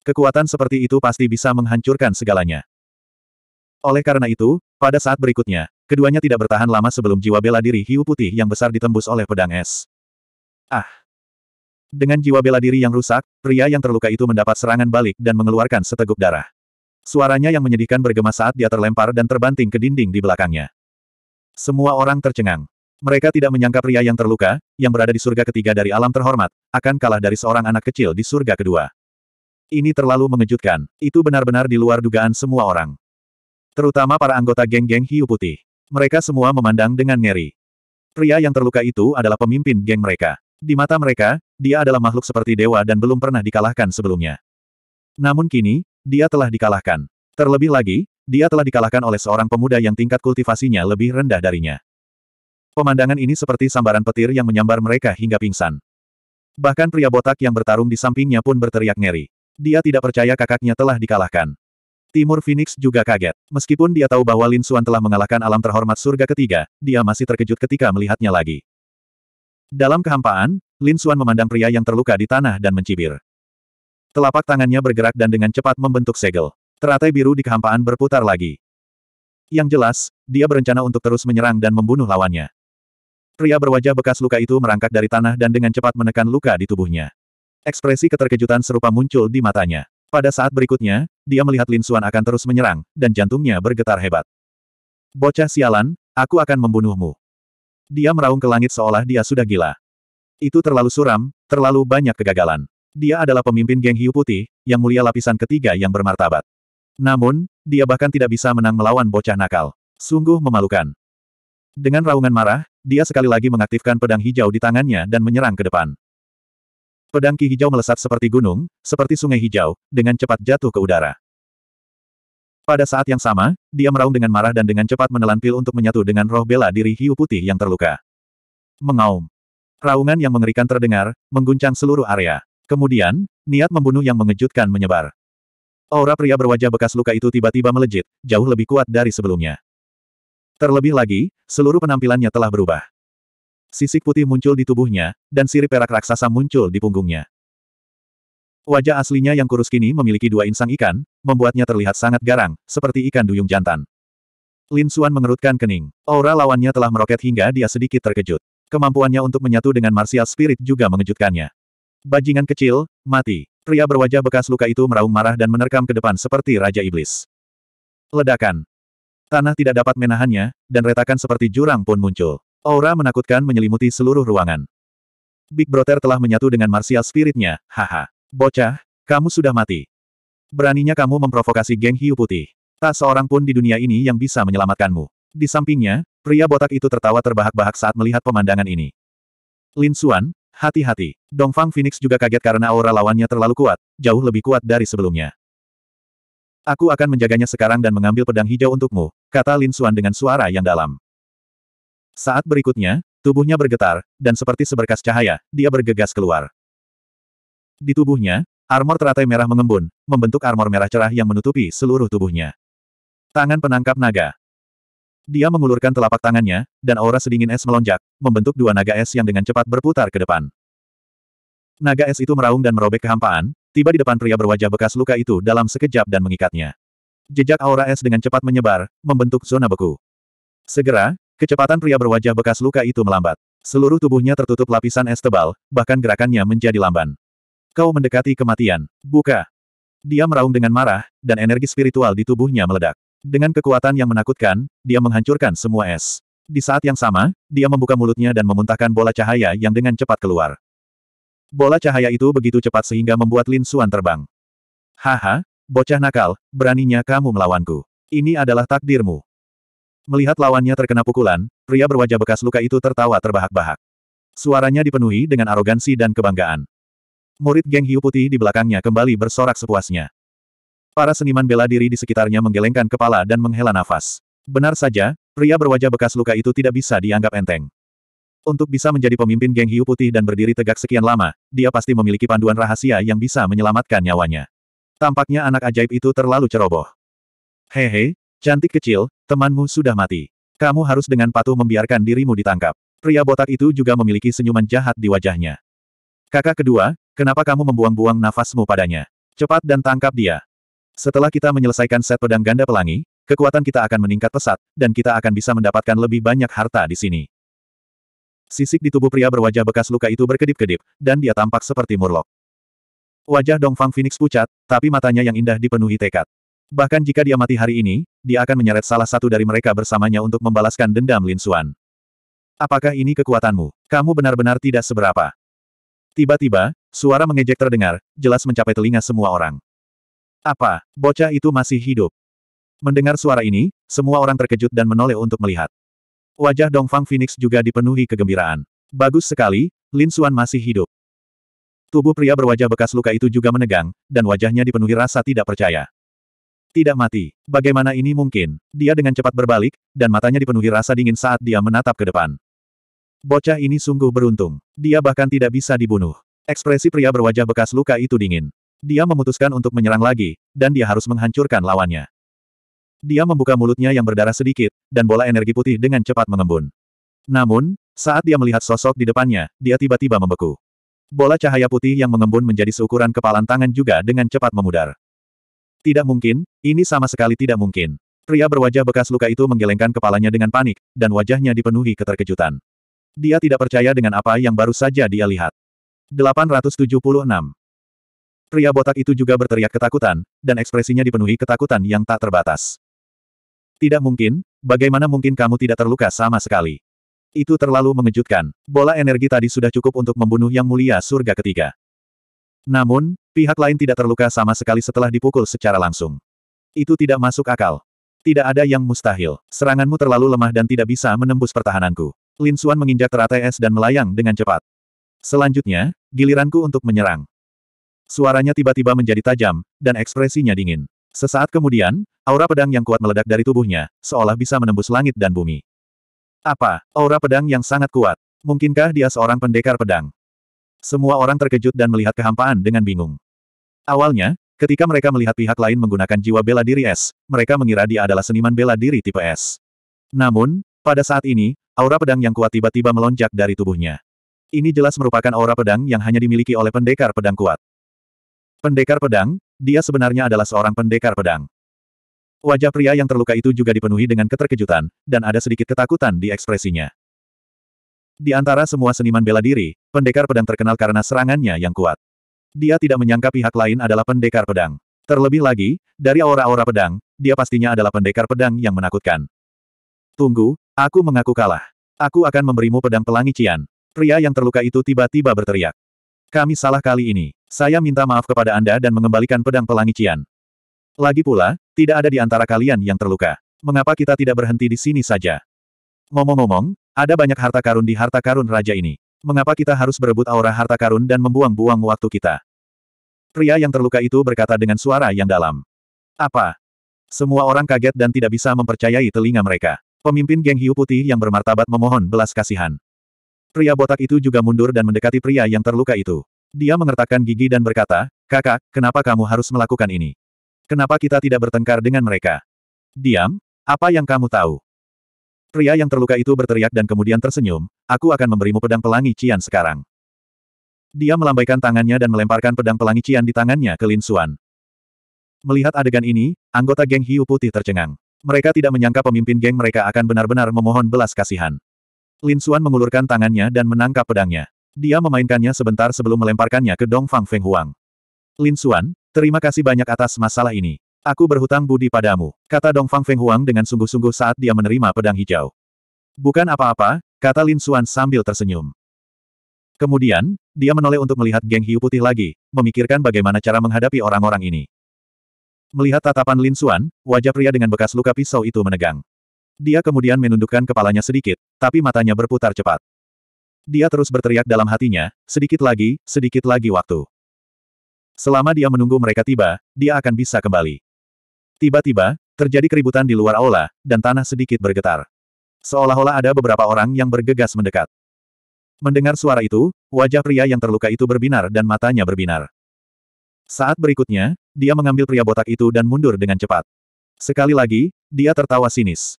Kekuatan seperti itu pasti bisa menghancurkan segalanya. Oleh karena itu, pada saat berikutnya, keduanya tidak bertahan lama sebelum jiwa bela diri hiu putih yang besar ditembus oleh pedang es. Ah! Dengan jiwa bela diri yang rusak, pria yang terluka itu mendapat serangan balik dan mengeluarkan seteguk darah. Suaranya yang menyedihkan bergema saat dia terlempar dan terbanting ke dinding di belakangnya. Semua orang tercengang. Mereka tidak menyangka pria yang terluka, yang berada di surga ketiga dari alam terhormat, akan kalah dari seorang anak kecil di surga kedua. Ini terlalu mengejutkan, itu benar-benar di luar dugaan semua orang. Terutama para anggota geng-geng hiu putih. Mereka semua memandang dengan ngeri. Pria yang terluka itu adalah pemimpin geng mereka. Di mata mereka, dia adalah makhluk seperti dewa dan belum pernah dikalahkan sebelumnya. Namun kini, dia telah dikalahkan. Terlebih lagi, dia telah dikalahkan oleh seorang pemuda yang tingkat kultivasinya lebih rendah darinya. Pemandangan ini seperti sambaran petir yang menyambar mereka hingga pingsan. Bahkan pria botak yang bertarung di sampingnya pun berteriak ngeri. Dia tidak percaya kakaknya telah dikalahkan. Timur Phoenix juga kaget. Meskipun dia tahu bahwa Lin Xuan telah mengalahkan alam terhormat surga ketiga, dia masih terkejut ketika melihatnya lagi. Dalam kehampaan, Lin Xuan memandang pria yang terluka di tanah dan mencibir. Telapak tangannya bergerak dan dengan cepat membentuk segel. Teratai biru di kehampaan berputar lagi. Yang jelas, dia berencana untuk terus menyerang dan membunuh lawannya. Pria berwajah bekas luka itu merangkak dari tanah dan dengan cepat menekan luka di tubuhnya. Ekspresi keterkejutan serupa muncul di matanya. Pada saat berikutnya, dia melihat Lin Suan akan terus menyerang, dan jantungnya bergetar hebat. Bocah sialan, aku akan membunuhmu. Dia meraung ke langit seolah dia sudah gila. Itu terlalu suram, terlalu banyak kegagalan. Dia adalah pemimpin geng hiu putih, yang mulia lapisan ketiga yang bermartabat. Namun, dia bahkan tidak bisa menang melawan bocah nakal. Sungguh memalukan. Dengan raungan marah, dia sekali lagi mengaktifkan pedang hijau di tangannya dan menyerang ke depan. Pedang ki hijau melesat seperti gunung, seperti sungai hijau, dengan cepat jatuh ke udara. Pada saat yang sama, dia meraung dengan marah dan dengan cepat menelan pil untuk menyatu dengan roh bela diri hiu putih yang terluka. Mengaum. Raungan yang mengerikan terdengar, mengguncang seluruh area. Kemudian, niat membunuh yang mengejutkan menyebar. Aura pria berwajah bekas luka itu tiba-tiba melejit, jauh lebih kuat dari sebelumnya. Terlebih lagi, seluruh penampilannya telah berubah sisik putih muncul di tubuhnya, dan sirip perak raksasa muncul di punggungnya. Wajah aslinya yang kurus kini memiliki dua insang ikan, membuatnya terlihat sangat garang, seperti ikan duyung jantan. Lin Suan mengerutkan kening. Aura lawannya telah meroket hingga dia sedikit terkejut. Kemampuannya untuk menyatu dengan martial spirit juga mengejutkannya. Bajingan kecil, mati. Pria berwajah bekas luka itu meraung marah dan menerkam ke depan seperti Raja Iblis. Ledakan. Tanah tidak dapat menahannya, dan retakan seperti jurang pun muncul. Aura menakutkan menyelimuti seluruh ruangan. Big Brother telah menyatu dengan martial spiritnya, haha. Bocah, kamu sudah mati. Beraninya kamu memprovokasi geng hiu putih. Tak seorang pun di dunia ini yang bisa menyelamatkanmu. Di sampingnya, pria botak itu tertawa terbahak-bahak saat melihat pemandangan ini. Lin Xuan, hati-hati. Dongfang Phoenix juga kaget karena aura lawannya terlalu kuat, jauh lebih kuat dari sebelumnya. Aku akan menjaganya sekarang dan mengambil pedang hijau untukmu, kata Lin Xuan dengan suara yang dalam. Saat berikutnya, tubuhnya bergetar, dan seperti seberkas cahaya, dia bergegas keluar. Di tubuhnya, armor teratai merah mengembun, membentuk armor merah cerah yang menutupi seluruh tubuhnya. Tangan penangkap naga. Dia mengulurkan telapak tangannya, dan aura sedingin es melonjak, membentuk dua naga es yang dengan cepat berputar ke depan. Naga es itu meraung dan merobek kehampaan, tiba di depan pria berwajah bekas luka itu dalam sekejap dan mengikatnya. Jejak aura es dengan cepat menyebar, membentuk zona beku. Segera, Kecepatan pria berwajah bekas luka itu melambat. Seluruh tubuhnya tertutup lapisan es tebal, bahkan gerakannya menjadi lamban. Kau mendekati kematian. Buka. Dia meraung dengan marah, dan energi spiritual di tubuhnya meledak. Dengan kekuatan yang menakutkan, dia menghancurkan semua es. Di saat yang sama, dia membuka mulutnya dan memuntahkan bola cahaya yang dengan cepat keluar. Bola cahaya itu begitu cepat sehingga membuat Lin Suan terbang. Haha, bocah nakal, beraninya kamu melawanku. Ini adalah takdirmu. Melihat lawannya terkena pukulan, pria berwajah bekas luka itu tertawa terbahak-bahak. Suaranya dipenuhi dengan arogansi dan kebanggaan. Murid geng hiu putih di belakangnya kembali bersorak sepuasnya. Para seniman bela diri di sekitarnya menggelengkan kepala dan menghela nafas. Benar saja, pria berwajah bekas luka itu tidak bisa dianggap enteng. Untuk bisa menjadi pemimpin geng hiu putih dan berdiri tegak sekian lama, dia pasti memiliki panduan rahasia yang bisa menyelamatkan nyawanya. Tampaknya anak ajaib itu terlalu ceroboh. Hehe, Cantik kecil, temanmu sudah mati. Kamu harus dengan patuh membiarkan dirimu ditangkap. Pria botak itu juga memiliki senyuman jahat di wajahnya. Kakak kedua, kenapa kamu membuang-buang nafasmu padanya? Cepat dan tangkap dia. Setelah kita menyelesaikan set pedang ganda pelangi, kekuatan kita akan meningkat pesat, dan kita akan bisa mendapatkan lebih banyak harta di sini. Sisik di tubuh pria berwajah bekas luka itu berkedip-kedip, dan dia tampak seperti murlok. Wajah Dongfang Phoenix pucat, tapi matanya yang indah dipenuhi tekad. Bahkan jika dia mati hari ini, dia akan menyeret salah satu dari mereka bersamanya untuk membalaskan dendam Lin Xuan. Apakah ini kekuatanmu? Kamu benar-benar tidak seberapa. Tiba-tiba, suara mengejek terdengar, jelas mencapai telinga semua orang. Apa, bocah itu masih hidup? Mendengar suara ini, semua orang terkejut dan menoleh untuk melihat. Wajah Dongfang Phoenix juga dipenuhi kegembiraan. Bagus sekali, Lin Xuan masih hidup. Tubuh pria berwajah bekas luka itu juga menegang, dan wajahnya dipenuhi rasa tidak percaya. Tidak mati. Bagaimana ini mungkin? Dia dengan cepat berbalik, dan matanya dipenuhi rasa dingin saat dia menatap ke depan. Bocah ini sungguh beruntung. Dia bahkan tidak bisa dibunuh. Ekspresi pria berwajah bekas luka itu dingin. Dia memutuskan untuk menyerang lagi, dan dia harus menghancurkan lawannya. Dia membuka mulutnya yang berdarah sedikit, dan bola energi putih dengan cepat mengembun. Namun, saat dia melihat sosok di depannya, dia tiba-tiba membeku. Bola cahaya putih yang mengembun menjadi seukuran kepalan tangan juga dengan cepat memudar. Tidak mungkin, ini sama sekali tidak mungkin. Pria berwajah bekas luka itu menggelengkan kepalanya dengan panik, dan wajahnya dipenuhi keterkejutan. Dia tidak percaya dengan apa yang baru saja dia lihat. 876. Pria botak itu juga berteriak ketakutan, dan ekspresinya dipenuhi ketakutan yang tak terbatas. Tidak mungkin, bagaimana mungkin kamu tidak terluka sama sekali? Itu terlalu mengejutkan. Bola energi tadi sudah cukup untuk membunuh Yang Mulia Surga Ketiga. Namun, pihak lain tidak terluka sama sekali setelah dipukul secara langsung. Itu tidak masuk akal. Tidak ada yang mustahil. Seranganmu terlalu lemah dan tidak bisa menembus pertahananku. Lin Xuan menginjak teratai es dan melayang dengan cepat. Selanjutnya, giliranku untuk menyerang. Suaranya tiba-tiba menjadi tajam, dan ekspresinya dingin. Sesaat kemudian, aura pedang yang kuat meledak dari tubuhnya, seolah bisa menembus langit dan bumi. Apa, aura pedang yang sangat kuat? Mungkinkah dia seorang pendekar pedang? Semua orang terkejut dan melihat kehampaan dengan bingung. Awalnya, ketika mereka melihat pihak lain menggunakan jiwa bela diri S, mereka mengira dia adalah seniman bela diri tipe S. Namun, pada saat ini, aura pedang yang kuat tiba-tiba melonjak dari tubuhnya. Ini jelas merupakan aura pedang yang hanya dimiliki oleh pendekar pedang kuat. Pendekar pedang, dia sebenarnya adalah seorang pendekar pedang. Wajah pria yang terluka itu juga dipenuhi dengan keterkejutan, dan ada sedikit ketakutan di ekspresinya. Di antara semua seniman bela diri, pendekar pedang terkenal karena serangannya yang kuat. Dia tidak menyangka pihak lain adalah pendekar pedang. Terlebih lagi, dari aura-aura pedang, dia pastinya adalah pendekar pedang yang menakutkan. Tunggu, aku mengaku kalah. Aku akan memberimu pedang pelangi Cian. Pria yang terluka itu tiba-tiba berteriak. Kami salah kali ini. Saya minta maaf kepada Anda dan mengembalikan pedang pelangi Cian. Lagi pula, tidak ada di antara kalian yang terluka. Mengapa kita tidak berhenti di sini saja? Ngomong-ngomong, ada banyak harta karun di harta karun raja ini. Mengapa kita harus berebut aura harta karun dan membuang-buang waktu kita? Pria yang terluka itu berkata dengan suara yang dalam. Apa? Semua orang kaget dan tidak bisa mempercayai telinga mereka. Pemimpin geng hiu putih yang bermartabat memohon belas kasihan. Pria botak itu juga mundur dan mendekati pria yang terluka itu. Dia mengertakkan gigi dan berkata, Kakak, kenapa kamu harus melakukan ini? Kenapa kita tidak bertengkar dengan mereka? Diam, apa yang kamu tahu? Pria yang terluka itu berteriak dan kemudian tersenyum, aku akan memberimu pedang pelangi Cian sekarang. Dia melambaikan tangannya dan melemparkan pedang pelangi Cian di tangannya ke Lin Xuan. Melihat adegan ini, anggota geng Hiu Putih tercengang. Mereka tidak menyangka pemimpin geng mereka akan benar-benar memohon belas kasihan. Lin Xuan mengulurkan tangannya dan menangkap pedangnya. Dia memainkannya sebentar sebelum melemparkannya ke Dong Fang Feng Huang. Lin Xuan, terima kasih banyak atas masalah ini. Aku berhutang budi padamu, kata Dongfang Feng Huang dengan sungguh-sungguh saat dia menerima pedang hijau. Bukan apa-apa, kata Lin Xuan sambil tersenyum. Kemudian, dia menoleh untuk melihat geng hiu putih lagi, memikirkan bagaimana cara menghadapi orang-orang ini. Melihat tatapan Lin Xuan, wajah pria dengan bekas luka pisau itu menegang. Dia kemudian menundukkan kepalanya sedikit, tapi matanya berputar cepat. Dia terus berteriak dalam hatinya, sedikit lagi, sedikit lagi waktu. Selama dia menunggu mereka tiba, dia akan bisa kembali. Tiba-tiba, terjadi keributan di luar aula, dan tanah sedikit bergetar. Seolah-olah ada beberapa orang yang bergegas mendekat. Mendengar suara itu, wajah pria yang terluka itu berbinar dan matanya berbinar. Saat berikutnya, dia mengambil pria botak itu dan mundur dengan cepat. Sekali lagi, dia tertawa sinis.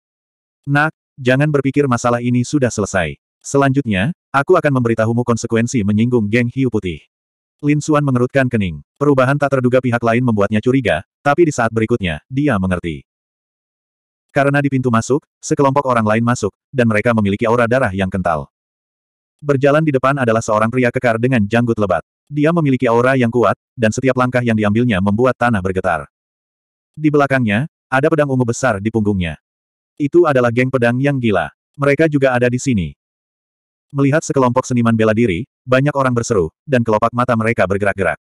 Nak, jangan berpikir masalah ini sudah selesai. Selanjutnya, aku akan memberitahumu konsekuensi menyinggung geng hiu putih. Lin Suan mengerutkan kening. Perubahan tak terduga pihak lain membuatnya curiga, tapi di saat berikutnya, dia mengerti. Karena di pintu masuk, sekelompok orang lain masuk, dan mereka memiliki aura darah yang kental. Berjalan di depan adalah seorang pria kekar dengan janggut lebat. Dia memiliki aura yang kuat, dan setiap langkah yang diambilnya membuat tanah bergetar. Di belakangnya, ada pedang ungu besar di punggungnya. Itu adalah geng pedang yang gila. Mereka juga ada di sini. Melihat sekelompok seniman bela diri, banyak orang berseru, dan kelopak mata mereka bergerak-gerak.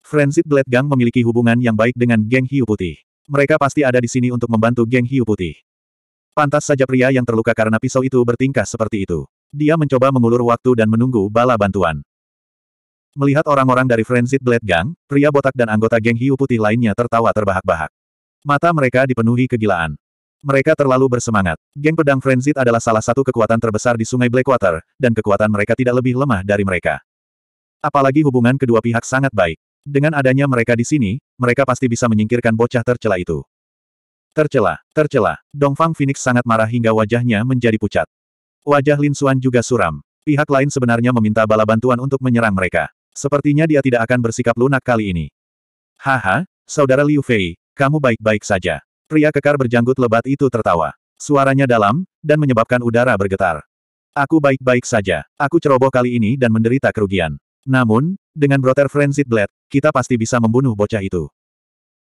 Friendship Blade Gang memiliki hubungan yang baik dengan geng hiu putih. Mereka pasti ada di sini untuk membantu geng hiu putih. Pantas saja pria yang terluka karena pisau itu bertingkah seperti itu. Dia mencoba mengulur waktu dan menunggu bala bantuan. Melihat orang-orang dari Friendship Blade Gang, pria botak dan anggota geng hiu putih lainnya tertawa terbahak-bahak. Mata mereka dipenuhi kegilaan. Mereka terlalu bersemangat. Geng pedang Frenzit adalah salah satu kekuatan terbesar di Sungai Blackwater, dan kekuatan mereka tidak lebih lemah dari mereka. Apalagi hubungan kedua pihak sangat baik. Dengan adanya mereka di sini, mereka pasti bisa menyingkirkan bocah tercela itu. Tercela, tercela. Dongfang Phoenix sangat marah hingga wajahnya menjadi pucat. Wajah Lin Xuan juga suram. Pihak lain sebenarnya meminta bala bantuan untuk menyerang mereka. Sepertinya dia tidak akan bersikap lunak kali ini. Haha, saudara Liu Fei, kamu baik-baik saja. Pria kekar berjanggut lebat itu tertawa. Suaranya dalam, dan menyebabkan udara bergetar. Aku baik-baik saja. Aku ceroboh kali ini dan menderita kerugian. Namun, dengan Brother Frenzied Blade, kita pasti bisa membunuh bocah itu.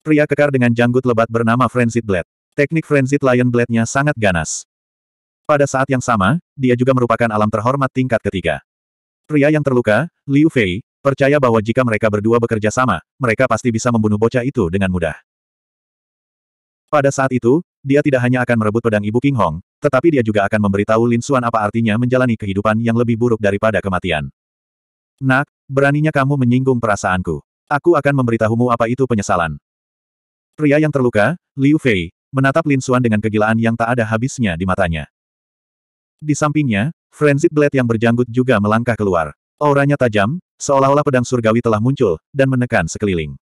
Pria kekar dengan janggut lebat bernama Frenzied Blade. Teknik Frenzied Lion Blade-nya sangat ganas. Pada saat yang sama, dia juga merupakan alam terhormat tingkat ketiga. Pria yang terluka, Liu Fei, percaya bahwa jika mereka berdua bekerja sama, mereka pasti bisa membunuh bocah itu dengan mudah. Pada saat itu, dia tidak hanya akan merebut pedang Ibu King Hong, tetapi dia juga akan memberitahu Lin Xuan apa artinya menjalani kehidupan yang lebih buruk daripada kematian. Nak, beraninya kamu menyinggung perasaanku. Aku akan memberitahumu apa itu penyesalan. Pria yang terluka, Liu Fei, menatap Lin Xuan dengan kegilaan yang tak ada habisnya di matanya. Di sampingnya, Frenzy Blade yang berjanggut juga melangkah keluar. Auranya tajam, seolah-olah pedang surgawi telah muncul, dan menekan sekeliling.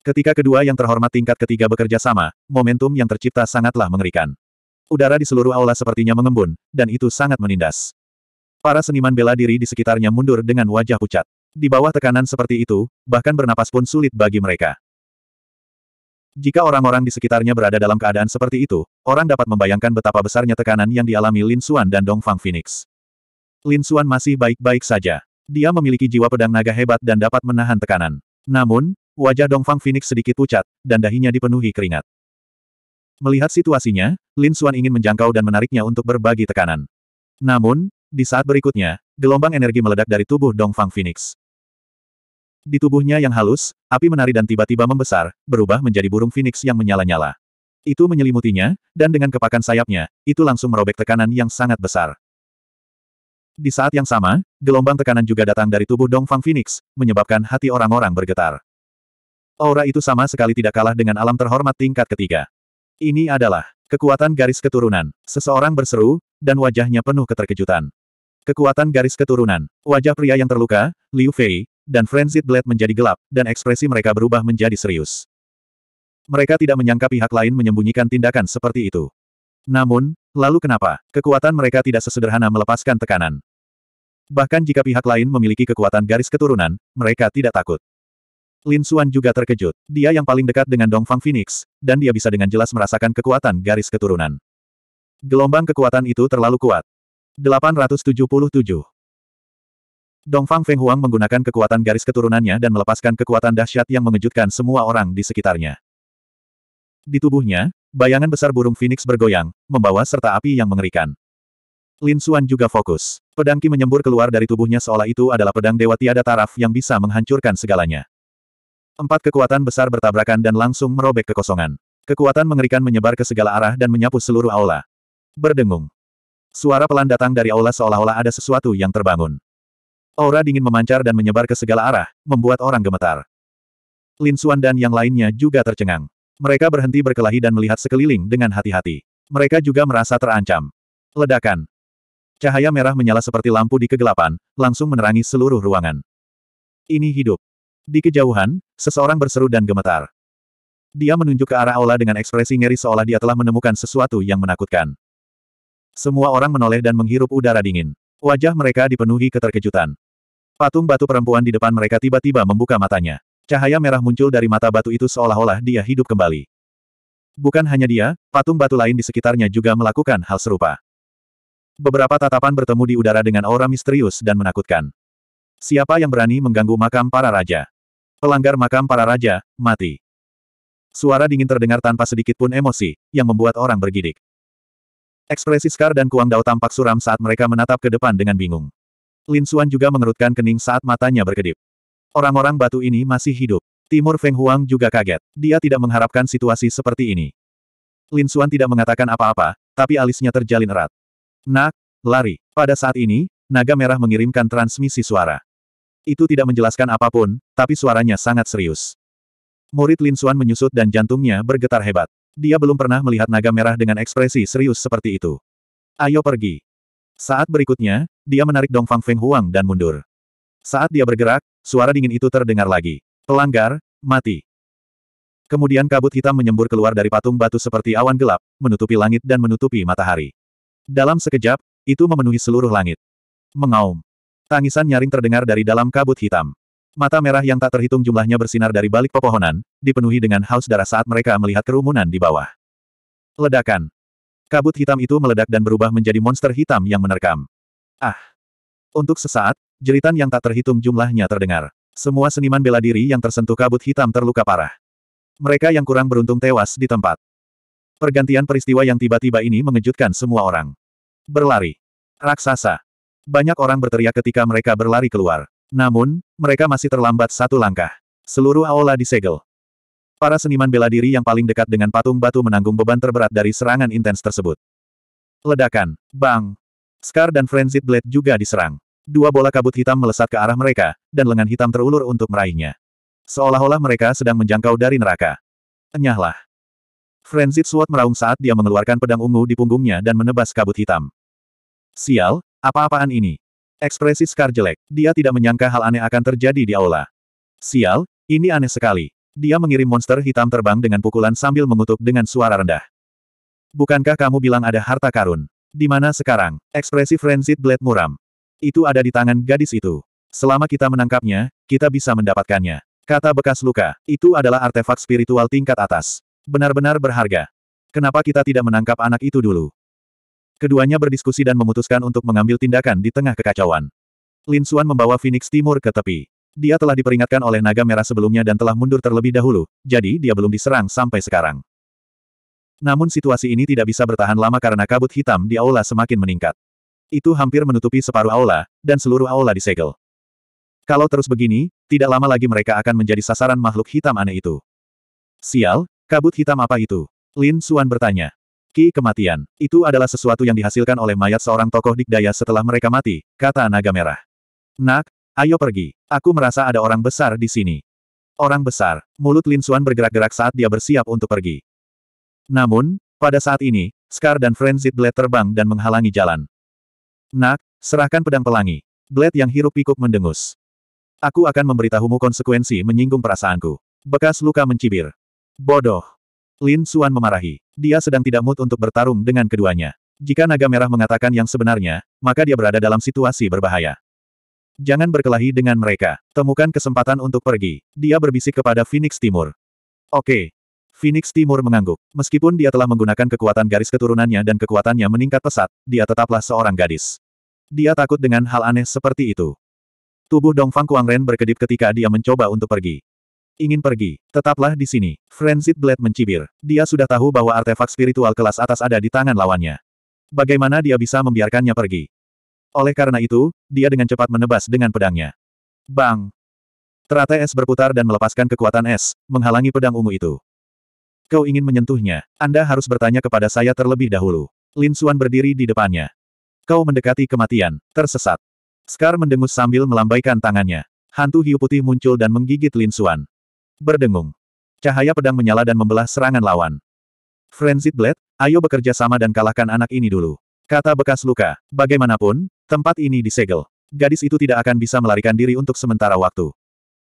Ketika kedua yang terhormat tingkat ketiga bekerja sama, momentum yang tercipta sangatlah mengerikan. Udara di seluruh aula sepertinya mengembun, dan itu sangat menindas. Para seniman bela diri di sekitarnya mundur dengan wajah pucat. Di bawah tekanan seperti itu, bahkan bernapas pun sulit bagi mereka. Jika orang-orang di sekitarnya berada dalam keadaan seperti itu, orang dapat membayangkan betapa besarnya tekanan yang dialami Lin Xuan dan Dong Fang Phoenix. Lin Xuan masih baik-baik saja. Dia memiliki jiwa pedang naga hebat dan dapat menahan tekanan. Namun, Wajah Dongfang Phoenix sedikit pucat, dan dahinya dipenuhi keringat. Melihat situasinya, Lin Xuan ingin menjangkau dan menariknya untuk berbagi tekanan. Namun, di saat berikutnya, gelombang energi meledak dari tubuh Dongfang Phoenix. Di tubuhnya yang halus, api menari dan tiba-tiba membesar, berubah menjadi burung phoenix yang menyala-nyala. Itu menyelimutinya, dan dengan kepakan sayapnya, itu langsung merobek tekanan yang sangat besar. Di saat yang sama, gelombang tekanan juga datang dari tubuh Dongfang Phoenix, menyebabkan hati orang-orang bergetar. Aura itu sama sekali tidak kalah dengan alam terhormat tingkat ketiga. Ini adalah kekuatan garis keturunan. Seseorang berseru, dan wajahnya penuh keterkejutan. Kekuatan garis keturunan. Wajah pria yang terluka, Liu Fei, dan Frenzied Blade menjadi gelap, dan ekspresi mereka berubah menjadi serius. Mereka tidak menyangka pihak lain menyembunyikan tindakan seperti itu. Namun, lalu kenapa? Kekuatan mereka tidak sesederhana melepaskan tekanan. Bahkan jika pihak lain memiliki kekuatan garis keturunan, mereka tidak takut. Lin Xuan juga terkejut. Dia yang paling dekat dengan Dongfang Phoenix, dan dia bisa dengan jelas merasakan kekuatan garis keturunan. Gelombang kekuatan itu terlalu kuat. 877 Dongfang Feng Huang menggunakan kekuatan garis keturunannya dan melepaskan kekuatan dahsyat yang mengejutkan semua orang di sekitarnya. Di tubuhnya, bayangan besar burung Phoenix bergoyang, membawa serta api yang mengerikan. Lin Xuan juga fokus. Pedang Qi menyembur keluar dari tubuhnya seolah itu adalah pedang dewa tiada taraf yang bisa menghancurkan segalanya. Empat kekuatan besar bertabrakan dan langsung merobek kekosongan. Kekuatan mengerikan menyebar ke segala arah dan menyapu seluruh aula. Berdengung. Suara pelan datang dari aula seolah-olah ada sesuatu yang terbangun. Aura dingin memancar dan menyebar ke segala arah, membuat orang gemetar. Lin Xuan dan yang lainnya juga tercengang. Mereka berhenti berkelahi dan melihat sekeliling dengan hati-hati. Mereka juga merasa terancam. Ledakan. Cahaya merah menyala seperti lampu di kegelapan, langsung menerangi seluruh ruangan. Ini hidup. Di kejauhan, seseorang berseru dan gemetar. Dia menunjuk ke arah aula dengan ekspresi ngeri seolah dia telah menemukan sesuatu yang menakutkan. Semua orang menoleh dan menghirup udara dingin. Wajah mereka dipenuhi keterkejutan. Patung batu perempuan di depan mereka tiba-tiba membuka matanya. Cahaya merah muncul dari mata batu itu seolah-olah dia hidup kembali. Bukan hanya dia, patung batu lain di sekitarnya juga melakukan hal serupa. Beberapa tatapan bertemu di udara dengan aura misterius dan menakutkan. Siapa yang berani mengganggu makam para raja? pelanggar makam para raja, mati. Suara dingin terdengar tanpa sedikit pun emosi, yang membuat orang bergidik. Ekspresi Scar dan Kuang Dao tampak suram saat mereka menatap ke depan dengan bingung. Lin Xuan juga mengerutkan kening saat matanya berkedip. Orang-orang batu ini masih hidup. Timur Feng Huang juga kaget. Dia tidak mengharapkan situasi seperti ini. Lin Xuan tidak mengatakan apa-apa, tapi alisnya terjalin erat. Nak, lari. Pada saat ini, naga merah mengirimkan transmisi suara. Itu tidak menjelaskan apapun, tapi suaranya sangat serius. Murid Lin Xuan menyusut dan jantungnya bergetar hebat. Dia belum pernah melihat naga merah dengan ekspresi serius seperti itu. Ayo pergi. Saat berikutnya, dia menarik Dongfang Feng Huang dan mundur. Saat dia bergerak, suara dingin itu terdengar lagi. Pelanggar, mati. Kemudian kabut hitam menyembur keluar dari patung batu seperti awan gelap, menutupi langit dan menutupi matahari. Dalam sekejap, itu memenuhi seluruh langit. Mengaum. Tangisan nyaring terdengar dari dalam kabut hitam. Mata merah yang tak terhitung jumlahnya bersinar dari balik pepohonan, dipenuhi dengan haus darah saat mereka melihat kerumunan di bawah. Ledakan. Kabut hitam itu meledak dan berubah menjadi monster hitam yang menerkam. Ah. Untuk sesaat, jeritan yang tak terhitung jumlahnya terdengar. Semua seniman bela diri yang tersentuh kabut hitam terluka parah. Mereka yang kurang beruntung tewas di tempat. Pergantian peristiwa yang tiba-tiba ini mengejutkan semua orang. Berlari. Raksasa. Banyak orang berteriak ketika mereka berlari keluar. Namun, mereka masih terlambat satu langkah. Seluruh aula disegel. Para seniman bela diri yang paling dekat dengan patung batu menanggung beban terberat dari serangan intens tersebut. Ledakan, bang. Scar dan Frenzied Blade juga diserang. Dua bola kabut hitam melesat ke arah mereka, dan lengan hitam terulur untuk meraihnya. Seolah-olah mereka sedang menjangkau dari neraka. Enyahlah. Frenzied Sword meraung saat dia mengeluarkan pedang ungu di punggungnya dan menebas kabut hitam. Sial, apa-apaan ini? Ekspresi Scar jelek. Dia tidak menyangka hal aneh akan terjadi di aula. Sial, ini aneh sekali. Dia mengirim monster hitam terbang dengan pukulan sambil mengutuk dengan suara rendah. Bukankah kamu bilang ada harta karun? Di mana sekarang? Ekspresi Frenzied Blade muram. Itu ada di tangan gadis itu. Selama kita menangkapnya, kita bisa mendapatkannya. Kata bekas luka, itu adalah artefak spiritual tingkat atas. Benar-benar berharga. Kenapa kita tidak menangkap anak itu dulu? Keduanya berdiskusi dan memutuskan untuk mengambil tindakan di tengah kekacauan. Lin Xuan membawa Phoenix Timur ke tepi. Dia telah diperingatkan oleh naga merah sebelumnya dan telah mundur terlebih dahulu, jadi dia belum diserang sampai sekarang. Namun situasi ini tidak bisa bertahan lama karena kabut hitam di aula semakin meningkat. Itu hampir menutupi separuh aula, dan seluruh aula disegel. Kalau terus begini, tidak lama lagi mereka akan menjadi sasaran makhluk hitam aneh itu. Sial, kabut hitam apa itu? Lin Xuan bertanya. Ki kematian, itu adalah sesuatu yang dihasilkan oleh mayat seorang tokoh dikdaya setelah mereka mati, kata naga merah. Nak, ayo pergi, aku merasa ada orang besar di sini. Orang besar, mulut Lin Xuan bergerak-gerak saat dia bersiap untuk pergi. Namun, pada saat ini, Scar dan Frenzied Blade terbang dan menghalangi jalan. Nak, serahkan pedang pelangi. Blade yang hirup pikuk mendengus. Aku akan memberitahumu konsekuensi menyinggung perasaanku. Bekas luka mencibir. Bodoh. Lin Suan memarahi. Dia sedang tidak mood untuk bertarung dengan keduanya. Jika naga merah mengatakan yang sebenarnya, maka dia berada dalam situasi berbahaya. Jangan berkelahi dengan mereka. Temukan kesempatan untuk pergi. Dia berbisik kepada Phoenix Timur. Oke. Phoenix Timur mengangguk. Meskipun dia telah menggunakan kekuatan garis keturunannya dan kekuatannya meningkat pesat, dia tetaplah seorang gadis. Dia takut dengan hal aneh seperti itu. Tubuh Dongfang Kuangren berkedip ketika dia mencoba untuk pergi ingin pergi. Tetaplah di sini. Frenzied Blade mencibir. Dia sudah tahu bahwa artefak spiritual kelas atas ada di tangan lawannya. Bagaimana dia bisa membiarkannya pergi? Oleh karena itu, dia dengan cepat menebas dengan pedangnya. Bang! Teratai es berputar dan melepaskan kekuatan es, menghalangi pedang ungu itu. Kau ingin menyentuhnya, Anda harus bertanya kepada saya terlebih dahulu. Lin Suan berdiri di depannya. Kau mendekati kematian, tersesat. Scar mendengus sambil melambaikan tangannya. Hantu hiu putih muncul dan menggigit Lin Suan berdengung. Cahaya pedang menyala dan membelah serangan lawan. Frenzied Blade, ayo bekerja sama dan kalahkan anak ini dulu. Kata bekas luka, bagaimanapun, tempat ini disegel. Gadis itu tidak akan bisa melarikan diri untuk sementara waktu.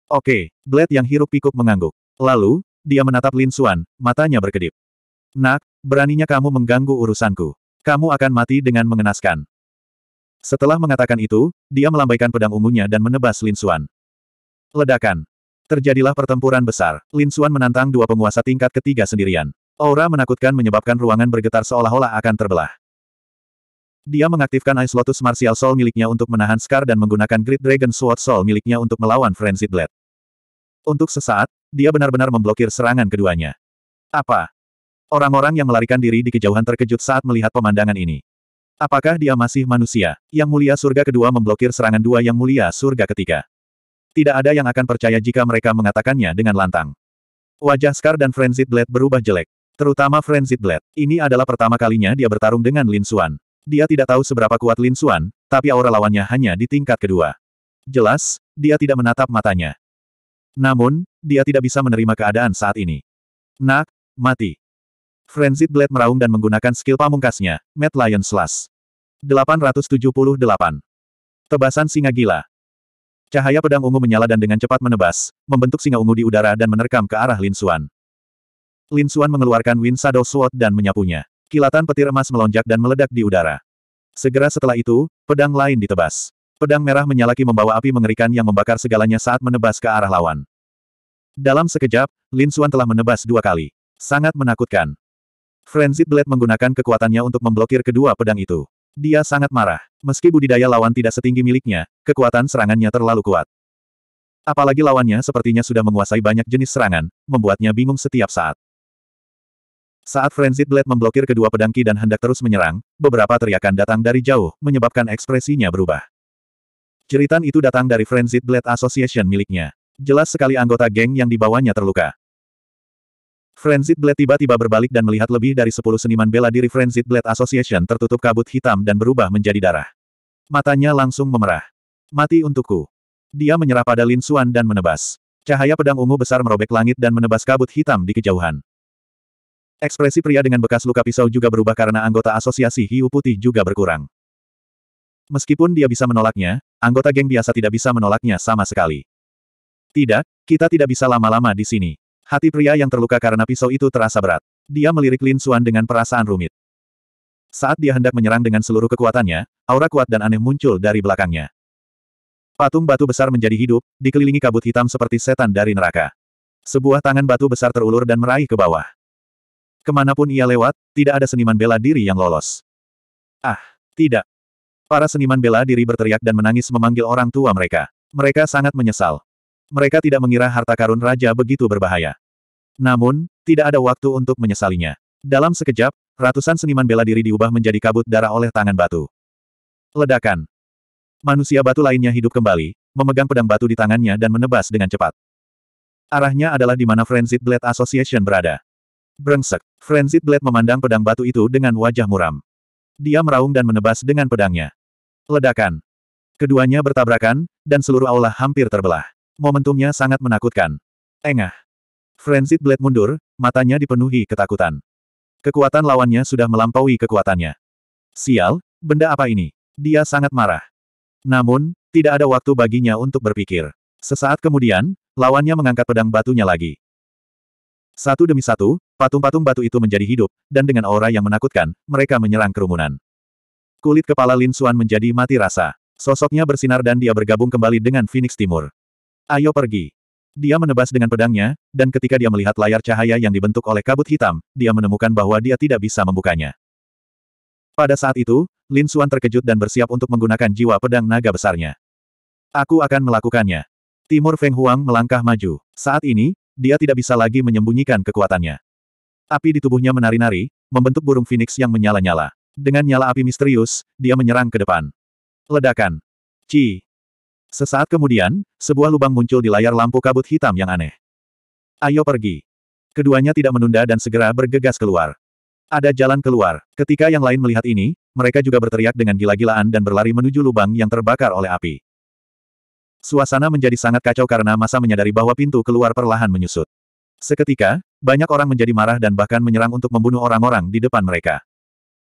Oke, Blade yang hirup pikuk mengangguk. Lalu, dia menatap Lin Suan, matanya berkedip. Nak, beraninya kamu mengganggu urusanku. Kamu akan mati dengan mengenaskan. Setelah mengatakan itu, dia melambaikan pedang ungunya dan menebas Lin Suan. Ledakan. Terjadilah pertempuran besar. Lin Xuan menantang dua penguasa tingkat ketiga sendirian. Aura menakutkan menyebabkan ruangan bergetar seolah-olah akan terbelah. Dia mengaktifkan Ice Lotus Martial Soul miliknya untuk menahan Scar dan menggunakan Great Dragon Sword Soul miliknya untuk melawan Frenzy Blade. Untuk sesaat, dia benar-benar memblokir serangan keduanya. Apa? Orang-orang yang melarikan diri di kejauhan terkejut saat melihat pemandangan ini. Apakah dia masih manusia? Yang mulia surga kedua memblokir serangan dua yang mulia surga ketiga. Tidak ada yang akan percaya jika mereka mengatakannya dengan lantang. Wajah Scar dan Frenzied Blade berubah jelek. Terutama Frenzied Blade. Ini adalah pertama kalinya dia bertarung dengan Lin Xuan. Dia tidak tahu seberapa kuat Lin Xuan, tapi aura lawannya hanya di tingkat kedua. Jelas, dia tidak menatap matanya. Namun, dia tidak bisa menerima keadaan saat ini. Nak, mati. Frenzied Blade meraung dan menggunakan skill pamungkasnya, Mad Lion Slash. 878. Tebasan singa gila. Cahaya pedang ungu menyala dan dengan cepat menebas, membentuk singa ungu di udara dan menerkam ke arah Lin Xuan. Lin Xuan mengeluarkan Wind Shadow Sword dan menyapunya. Kilatan petir emas melonjak dan meledak di udara. Segera setelah itu, pedang lain ditebas. Pedang merah menyalaki membawa api mengerikan yang membakar segalanya saat menebas ke arah lawan. Dalam sekejap, Lin Xuan telah menebas dua kali. Sangat menakutkan. Frenzied Blade menggunakan kekuatannya untuk memblokir kedua pedang itu. Dia sangat marah. Meski budidaya lawan tidak setinggi miliknya, kekuatan serangannya terlalu kuat. Apalagi lawannya sepertinya sudah menguasai banyak jenis serangan, membuatnya bingung setiap saat. Saat Frenzy Blade memblokir kedua pedangki dan hendak terus menyerang, beberapa teriakan datang dari jauh, menyebabkan ekspresinya berubah. Ceritan itu datang dari Frenzy Blade Association miliknya. Jelas sekali anggota geng yang dibawanya terluka. Frenzied Blade tiba-tiba berbalik dan melihat lebih dari sepuluh seniman bela diri Frenzied Blade Association tertutup kabut hitam dan berubah menjadi darah. Matanya langsung memerah. Mati untukku. Dia menyerah pada Lin Xuan dan menebas. Cahaya pedang ungu besar merobek langit dan menebas kabut hitam di kejauhan. Ekspresi pria dengan bekas luka pisau juga berubah karena anggota asosiasi hiu putih juga berkurang. Meskipun dia bisa menolaknya, anggota geng biasa tidak bisa menolaknya sama sekali. Tidak, kita tidak bisa lama-lama di sini. Hati pria yang terluka karena pisau itu terasa berat. Dia melirik Lin Suan dengan perasaan rumit. Saat dia hendak menyerang dengan seluruh kekuatannya, aura kuat dan aneh muncul dari belakangnya. Patung batu besar menjadi hidup, dikelilingi kabut hitam seperti setan dari neraka. Sebuah tangan batu besar terulur dan meraih ke bawah. Kemanapun ia lewat, tidak ada seniman bela diri yang lolos. Ah, tidak. Para seniman bela diri berteriak dan menangis memanggil orang tua mereka. Mereka sangat menyesal. Mereka tidak mengira harta karun raja begitu berbahaya. Namun, tidak ada waktu untuk menyesalinya. Dalam sekejap, ratusan seniman bela diri diubah menjadi kabut darah oleh tangan batu. Ledakan. Manusia batu lainnya hidup kembali, memegang pedang batu di tangannya dan menebas dengan cepat. Arahnya adalah di mana Frenzied Blade Association berada. Brengsek, Frenzied Blade memandang pedang batu itu dengan wajah muram. Dia meraung dan menebas dengan pedangnya. Ledakan. Keduanya bertabrakan, dan seluruh aula hampir terbelah. Momentumnya sangat menakutkan. Engah. Frenzied Blade mundur, matanya dipenuhi ketakutan. Kekuatan lawannya sudah melampaui kekuatannya. Sial, benda apa ini? Dia sangat marah. Namun, tidak ada waktu baginya untuk berpikir. Sesaat kemudian, lawannya mengangkat pedang batunya lagi. Satu demi satu, patung-patung batu itu menjadi hidup, dan dengan aura yang menakutkan, mereka menyerang kerumunan. Kulit kepala Lin Xuan menjadi mati rasa. Sosoknya bersinar dan dia bergabung kembali dengan Phoenix Timur. Ayo pergi. Dia menebas dengan pedangnya, dan ketika dia melihat layar cahaya yang dibentuk oleh kabut hitam, dia menemukan bahwa dia tidak bisa membukanya. Pada saat itu, Lin Xuan terkejut dan bersiap untuk menggunakan jiwa pedang naga besarnya. Aku akan melakukannya. Timur Feng Huang melangkah maju. Saat ini, dia tidak bisa lagi menyembunyikan kekuatannya. Api di tubuhnya menari-nari, membentuk burung phoenix yang menyala-nyala. Dengan nyala api misterius, dia menyerang ke depan. Ledakan. Ci. Sesaat kemudian, sebuah lubang muncul di layar lampu kabut hitam yang aneh. Ayo pergi. Keduanya tidak menunda dan segera bergegas keluar. Ada jalan keluar. Ketika yang lain melihat ini, mereka juga berteriak dengan gila-gilaan dan berlari menuju lubang yang terbakar oleh api. Suasana menjadi sangat kacau karena masa menyadari bahwa pintu keluar perlahan menyusut. Seketika, banyak orang menjadi marah dan bahkan menyerang untuk membunuh orang-orang di depan mereka.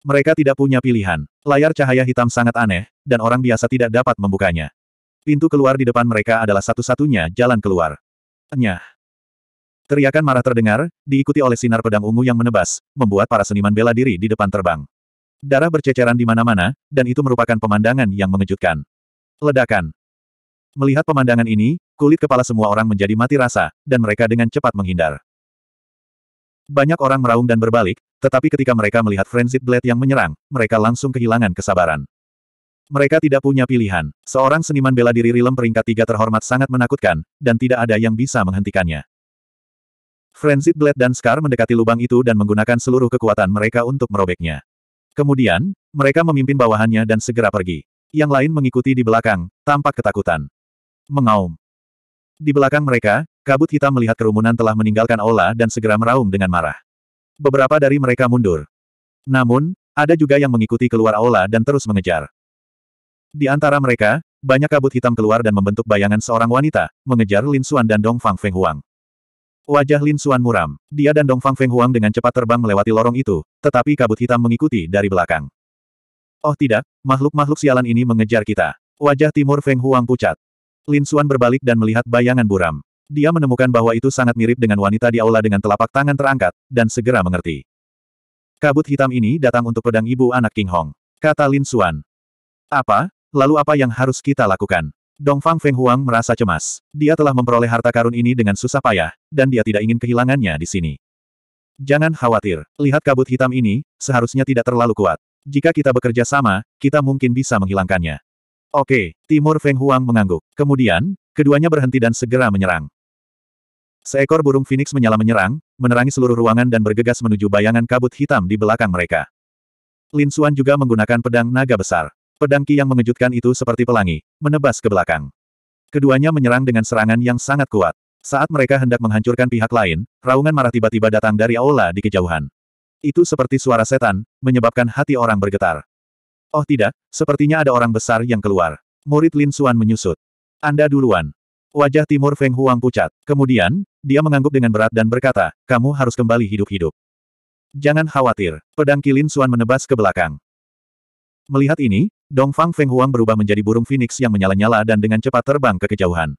Mereka tidak punya pilihan. Layar cahaya hitam sangat aneh, dan orang biasa tidak dapat membukanya. Pintu keluar di depan mereka adalah satu-satunya jalan keluar. Nyah. Teriakan marah terdengar, diikuti oleh sinar pedang ungu yang menebas, membuat para seniman bela diri di depan terbang. Darah berceceran di mana-mana, dan itu merupakan pemandangan yang mengejutkan. Ledakan. Melihat pemandangan ini, kulit kepala semua orang menjadi mati rasa, dan mereka dengan cepat menghindar. Banyak orang meraung dan berbalik, tetapi ketika mereka melihat Frenzied Blade yang menyerang, mereka langsung kehilangan kesabaran. Mereka tidak punya pilihan. Seorang seniman bela diri Rilem peringkat tiga terhormat sangat menakutkan, dan tidak ada yang bisa menghentikannya. Frenzied Blade dan Scar mendekati lubang itu dan menggunakan seluruh kekuatan mereka untuk merobeknya. Kemudian, mereka memimpin bawahannya dan segera pergi. Yang lain mengikuti di belakang, tampak ketakutan. Mengaum. Di belakang mereka, kabut hitam melihat kerumunan telah meninggalkan Ola dan segera meraung dengan marah. Beberapa dari mereka mundur. Namun, ada juga yang mengikuti keluar Ola dan terus mengejar. Di antara mereka, banyak kabut hitam keluar dan membentuk bayangan seorang wanita, mengejar Lin Xuan dan Dong Fang Feng Huang. Wajah Lin Xuan muram. Dia dan Dong Fang Feng Huang dengan cepat terbang melewati lorong itu, tetapi kabut hitam mengikuti dari belakang. Oh tidak, makhluk-makhluk sialan ini mengejar kita. Wajah timur Feng Huang pucat. Lin Xuan berbalik dan melihat bayangan buram. Dia menemukan bahwa itu sangat mirip dengan wanita di aula dengan telapak tangan terangkat, dan segera mengerti. Kabut hitam ini datang untuk pedang ibu anak King Hong. Kata Lin Xuan. Apa? Lalu apa yang harus kita lakukan? Dongfang Feng Huang merasa cemas. Dia telah memperoleh harta karun ini dengan susah payah, dan dia tidak ingin kehilangannya di sini. Jangan khawatir, lihat kabut hitam ini, seharusnya tidak terlalu kuat. Jika kita bekerja sama, kita mungkin bisa menghilangkannya. Oke, Timur Feng Huang mengangguk. Kemudian, keduanya berhenti dan segera menyerang. Seekor burung phoenix menyala menyerang, menerangi seluruh ruangan dan bergegas menuju bayangan kabut hitam di belakang mereka. Lin Xuan juga menggunakan pedang naga besar. Pedang Ki yang mengejutkan itu seperti pelangi, menebas ke belakang. Keduanya menyerang dengan serangan yang sangat kuat. Saat mereka hendak menghancurkan pihak lain, raungan marah tiba-tiba datang dari aula di kejauhan. Itu seperti suara setan, menyebabkan hati orang bergetar. Oh tidak, sepertinya ada orang besar yang keluar. Murid Lin Suan menyusut. Anda duluan. Wajah Timur Feng Huang pucat. Kemudian, dia mengangguk dengan berat dan berkata, kamu harus kembali hidup-hidup. Jangan khawatir, pedang Lin Suan menebas ke belakang. Melihat ini, Dongfang Huang berubah menjadi burung phoenix yang menyala-nyala dan dengan cepat terbang ke kejauhan.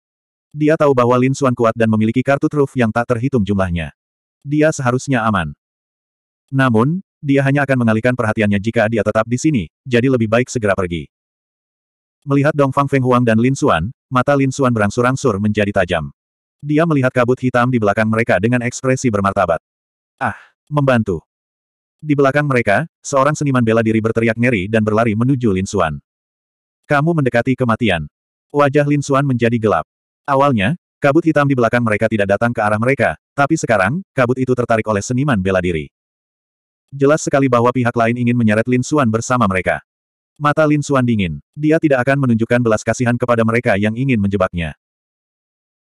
Dia tahu bahwa Lin Xuan kuat dan memiliki kartu truf yang tak terhitung jumlahnya. Dia seharusnya aman. Namun, dia hanya akan mengalihkan perhatiannya jika dia tetap di sini, jadi lebih baik segera pergi. Melihat Dongfang Huang dan Lin Xuan, mata Lin Xuan berangsur-angsur menjadi tajam. Dia melihat kabut hitam di belakang mereka dengan ekspresi bermartabat. Ah, membantu. Di belakang mereka, seorang seniman bela diri berteriak ngeri dan berlari menuju Lin Xuan. Kamu mendekati kematian. Wajah Lin Xuan menjadi gelap. Awalnya, kabut hitam di belakang mereka tidak datang ke arah mereka, tapi sekarang, kabut itu tertarik oleh seniman bela diri. Jelas sekali bahwa pihak lain ingin menyeret Lin Xuan bersama mereka. Mata Lin Xuan dingin. Dia tidak akan menunjukkan belas kasihan kepada mereka yang ingin menjebaknya.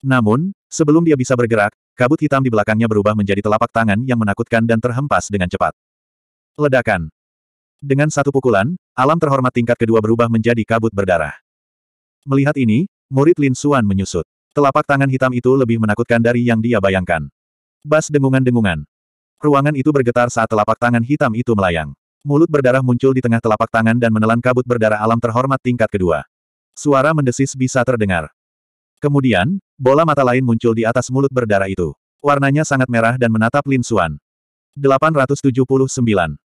Namun, sebelum dia bisa bergerak, kabut hitam di belakangnya berubah menjadi telapak tangan yang menakutkan dan terhempas dengan cepat. Ledakan. Dengan satu pukulan, alam terhormat tingkat kedua berubah menjadi kabut berdarah. Melihat ini, murid Lin Suan menyusut. Telapak tangan hitam itu lebih menakutkan dari yang dia bayangkan. Bas dengungan-dengungan. Ruangan itu bergetar saat telapak tangan hitam itu melayang. Mulut berdarah muncul di tengah telapak tangan dan menelan kabut berdarah alam terhormat tingkat kedua. Suara mendesis bisa terdengar. Kemudian, bola mata lain muncul di atas mulut berdarah itu. Warnanya sangat merah dan menatap Lin Suan. 879.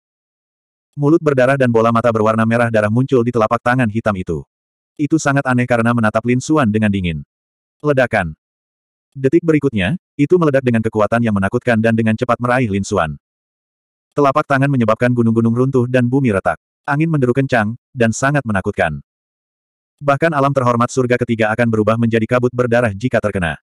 Mulut berdarah dan bola mata berwarna merah darah muncul di telapak tangan hitam itu. Itu sangat aneh karena menatap Lin Suan dengan dingin. Ledakan. Detik berikutnya, itu meledak dengan kekuatan yang menakutkan dan dengan cepat meraih Lin Suan. Telapak tangan menyebabkan gunung-gunung runtuh dan bumi retak. Angin menderu kencang, dan sangat menakutkan. Bahkan alam terhormat surga ketiga akan berubah menjadi kabut berdarah jika terkena.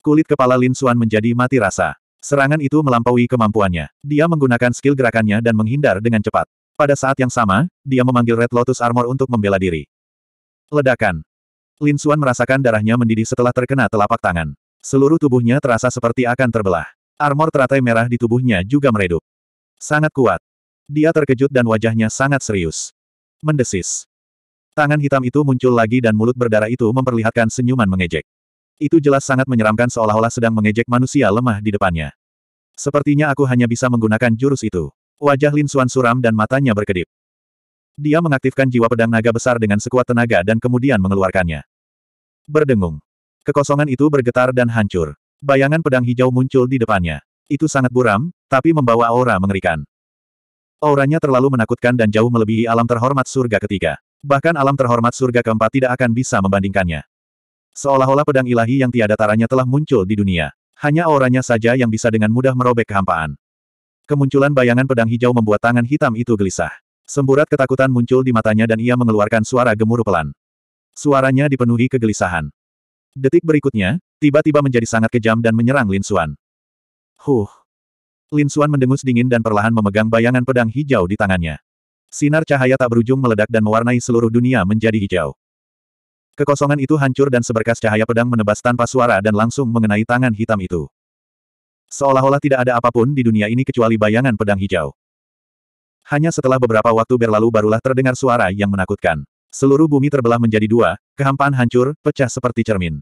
Kulit kepala Lin Suan menjadi mati rasa. Serangan itu melampaui kemampuannya. Dia menggunakan skill gerakannya dan menghindar dengan cepat. Pada saat yang sama, dia memanggil Red Lotus Armor untuk membela diri. Ledakan. Lin Xuan merasakan darahnya mendidih setelah terkena telapak tangan. Seluruh tubuhnya terasa seperti akan terbelah. Armor teratai merah di tubuhnya juga meredup. Sangat kuat. Dia terkejut dan wajahnya sangat serius. Mendesis. Tangan hitam itu muncul lagi dan mulut berdarah itu memperlihatkan senyuman mengejek. Itu jelas sangat menyeramkan seolah-olah sedang mengejek manusia lemah di depannya. Sepertinya aku hanya bisa menggunakan jurus itu. Wajah Lin Suan suram dan matanya berkedip. Dia mengaktifkan jiwa pedang naga besar dengan sekuat tenaga dan kemudian mengeluarkannya. Berdengung. Kekosongan itu bergetar dan hancur. Bayangan pedang hijau muncul di depannya. Itu sangat buram, tapi membawa aura mengerikan. Auranya terlalu menakutkan dan jauh melebihi alam terhormat surga ketiga. Bahkan alam terhormat surga keempat tidak akan bisa membandingkannya. Seolah-olah pedang ilahi yang tiada taranya telah muncul di dunia. Hanya auranya saja yang bisa dengan mudah merobek kehampaan. Kemunculan bayangan pedang hijau membuat tangan hitam itu gelisah. Semburat ketakutan muncul di matanya dan ia mengeluarkan suara gemuruh pelan. Suaranya dipenuhi kegelisahan. Detik berikutnya, tiba-tiba menjadi sangat kejam dan menyerang Lin Suan. Huh. Lin Suan mendengus dingin dan perlahan memegang bayangan pedang hijau di tangannya. Sinar cahaya tak berujung meledak dan mewarnai seluruh dunia menjadi hijau. Kekosongan itu hancur dan seberkas cahaya pedang menebas tanpa suara dan langsung mengenai tangan hitam itu. Seolah-olah tidak ada apapun di dunia ini kecuali bayangan pedang hijau. Hanya setelah beberapa waktu berlalu barulah terdengar suara yang menakutkan. Seluruh bumi terbelah menjadi dua, kehampaan hancur, pecah seperti cermin.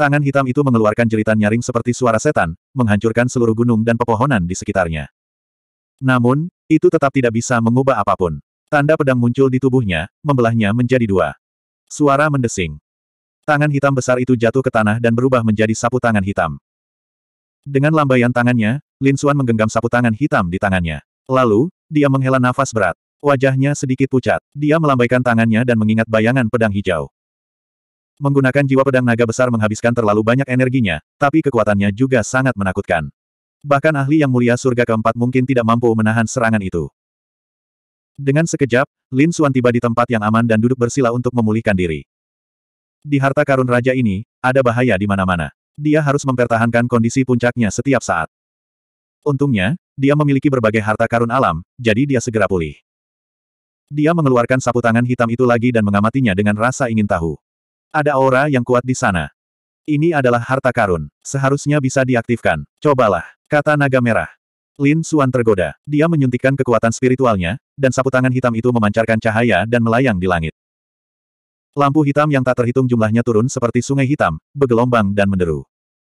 Tangan hitam itu mengeluarkan jeritan nyaring seperti suara setan, menghancurkan seluruh gunung dan pepohonan di sekitarnya. Namun, itu tetap tidak bisa mengubah apapun. Tanda pedang muncul di tubuhnya, membelahnya menjadi dua. Suara mendesing. Tangan hitam besar itu jatuh ke tanah dan berubah menjadi sapu tangan hitam. Dengan lambaian tangannya, Lin Xuan menggenggam sapu tangan hitam di tangannya. Lalu, dia menghela nafas berat. Wajahnya sedikit pucat. Dia melambaikan tangannya dan mengingat bayangan pedang hijau. Menggunakan jiwa pedang naga besar menghabiskan terlalu banyak energinya, tapi kekuatannya juga sangat menakutkan. Bahkan ahli yang mulia surga keempat mungkin tidak mampu menahan serangan itu. Dengan sekejap, Lin Xuan tiba di tempat yang aman dan duduk bersila untuk memulihkan diri. Di harta karun raja ini, ada bahaya di mana-mana. Dia harus mempertahankan kondisi puncaknya setiap saat. Untungnya, dia memiliki berbagai harta karun alam, jadi dia segera pulih. Dia mengeluarkan sapu tangan hitam itu lagi dan mengamatinya dengan rasa ingin tahu. Ada aura yang kuat di sana. Ini adalah harta karun. Seharusnya bisa diaktifkan. Cobalah, kata naga merah. Lin Suan tergoda. Dia menyuntikkan kekuatan spiritualnya, dan sapu tangan hitam itu memancarkan cahaya dan melayang di langit. Lampu hitam yang tak terhitung jumlahnya turun seperti sungai hitam, bergelombang dan menderu.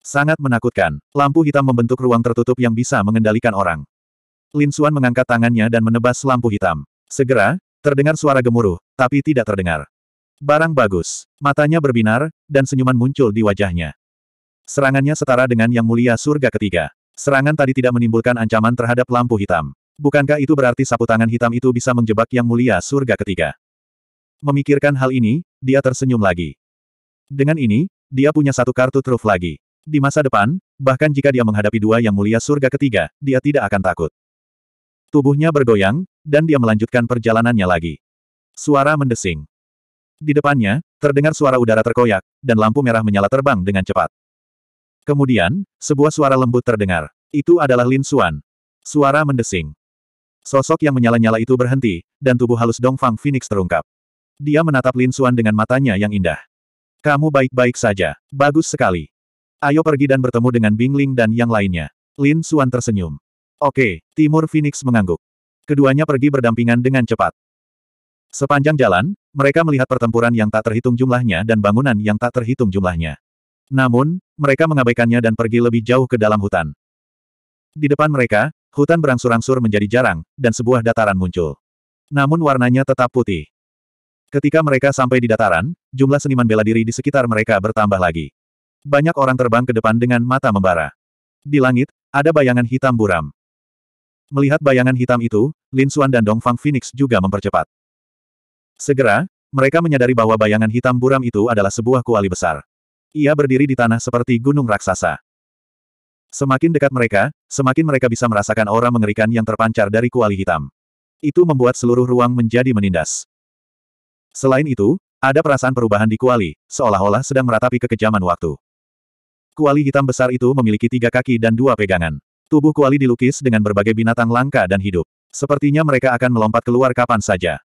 Sangat menakutkan. Lampu hitam membentuk ruang tertutup yang bisa mengendalikan orang. Lin Suan mengangkat tangannya dan menebas lampu hitam. Segera, terdengar suara gemuruh, tapi tidak terdengar. Barang bagus. Matanya berbinar, dan senyuman muncul di wajahnya. Serangannya setara dengan yang mulia surga ketiga. Serangan tadi tidak menimbulkan ancaman terhadap lampu hitam. Bukankah itu berarti sapu tangan hitam itu bisa menjebak yang mulia surga ketiga? Memikirkan hal ini, dia tersenyum lagi. Dengan ini, dia punya satu kartu truf lagi. Di masa depan, bahkan jika dia menghadapi dua yang mulia surga ketiga, dia tidak akan takut. Tubuhnya bergoyang, dan dia melanjutkan perjalanannya lagi. Suara mendesing. Di depannya, terdengar suara udara terkoyak, dan lampu merah menyala terbang dengan cepat. Kemudian, sebuah suara lembut terdengar. Itu adalah Lin Xuan. Suara mendesing. Sosok yang menyala-nyala itu berhenti, dan tubuh halus Dongfang Phoenix terungkap. Dia menatap Lin Xuan dengan matanya yang indah. Kamu baik-baik saja. Bagus sekali. Ayo pergi dan bertemu dengan Bingling dan yang lainnya. Lin Xuan tersenyum. Oke, Timur Phoenix mengangguk. Keduanya pergi berdampingan dengan cepat. Sepanjang jalan, mereka melihat pertempuran yang tak terhitung jumlahnya dan bangunan yang tak terhitung jumlahnya. Namun, mereka mengabaikannya dan pergi lebih jauh ke dalam hutan. Di depan mereka, hutan berangsur-angsur menjadi jarang, dan sebuah dataran muncul. Namun warnanya tetap putih. Ketika mereka sampai di dataran, jumlah seniman bela diri di sekitar mereka bertambah lagi. Banyak orang terbang ke depan dengan mata membara. Di langit, ada bayangan hitam buram. Melihat bayangan hitam itu, Lin Xuan dan Dong Fang Phoenix juga mempercepat. Segera, mereka menyadari bahwa bayangan hitam buram itu adalah sebuah kuali besar. Ia berdiri di tanah seperti gunung raksasa. Semakin dekat mereka, semakin mereka bisa merasakan aura mengerikan yang terpancar dari kuali hitam. Itu membuat seluruh ruang menjadi menindas. Selain itu, ada perasaan perubahan di kuali, seolah-olah sedang meratapi kekejaman waktu. Kuali hitam besar itu memiliki tiga kaki dan dua pegangan. Tubuh kuali dilukis dengan berbagai binatang langka dan hidup. Sepertinya mereka akan melompat keluar kapan saja.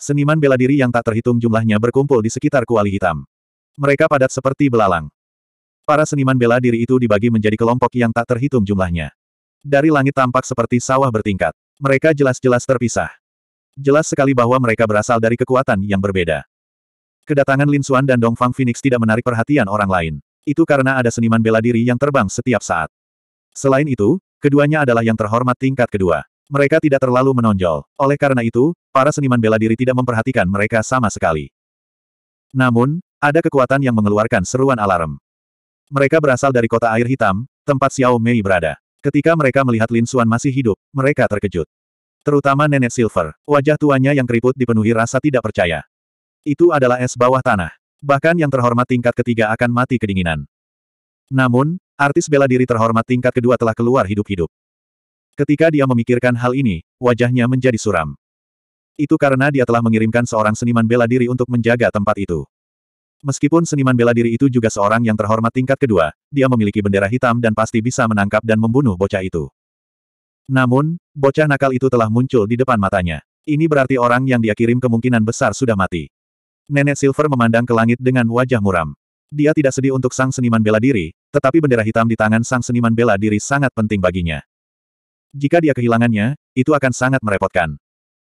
Seniman bela diri yang tak terhitung jumlahnya berkumpul di sekitar kuali hitam. Mereka padat seperti belalang. Para seniman bela diri itu dibagi menjadi kelompok yang tak terhitung jumlahnya. Dari langit tampak seperti sawah bertingkat. Mereka jelas-jelas terpisah. Jelas sekali bahwa mereka berasal dari kekuatan yang berbeda. Kedatangan Lin Xuan dan Dong Fang Phoenix tidak menarik perhatian orang lain. Itu karena ada seniman bela diri yang terbang setiap saat. Selain itu, keduanya adalah yang terhormat tingkat kedua. Mereka tidak terlalu menonjol. Oleh karena itu, para seniman bela diri tidak memperhatikan mereka sama sekali. Namun, ada kekuatan yang mengeluarkan seruan alarm. Mereka berasal dari kota air hitam, tempat Xiao Mei berada. Ketika mereka melihat Lin Xuan masih hidup, mereka terkejut. Terutama nenek Silver, wajah tuanya yang keriput dipenuhi rasa tidak percaya. Itu adalah es bawah tanah. Bahkan yang terhormat tingkat ketiga akan mati kedinginan. Namun, artis bela diri terhormat tingkat kedua telah keluar hidup-hidup. Ketika dia memikirkan hal ini, wajahnya menjadi suram. Itu karena dia telah mengirimkan seorang seniman bela diri untuk menjaga tempat itu. Meskipun seniman bela diri itu juga seorang yang terhormat tingkat kedua, dia memiliki bendera hitam dan pasti bisa menangkap dan membunuh bocah itu. Namun, bocah nakal itu telah muncul di depan matanya. Ini berarti orang yang dia kirim kemungkinan besar sudah mati. Nenek Silver memandang ke langit dengan wajah muram. Dia tidak sedih untuk sang seniman bela diri, tetapi bendera hitam di tangan sang seniman bela diri sangat penting baginya. Jika dia kehilangannya, itu akan sangat merepotkan.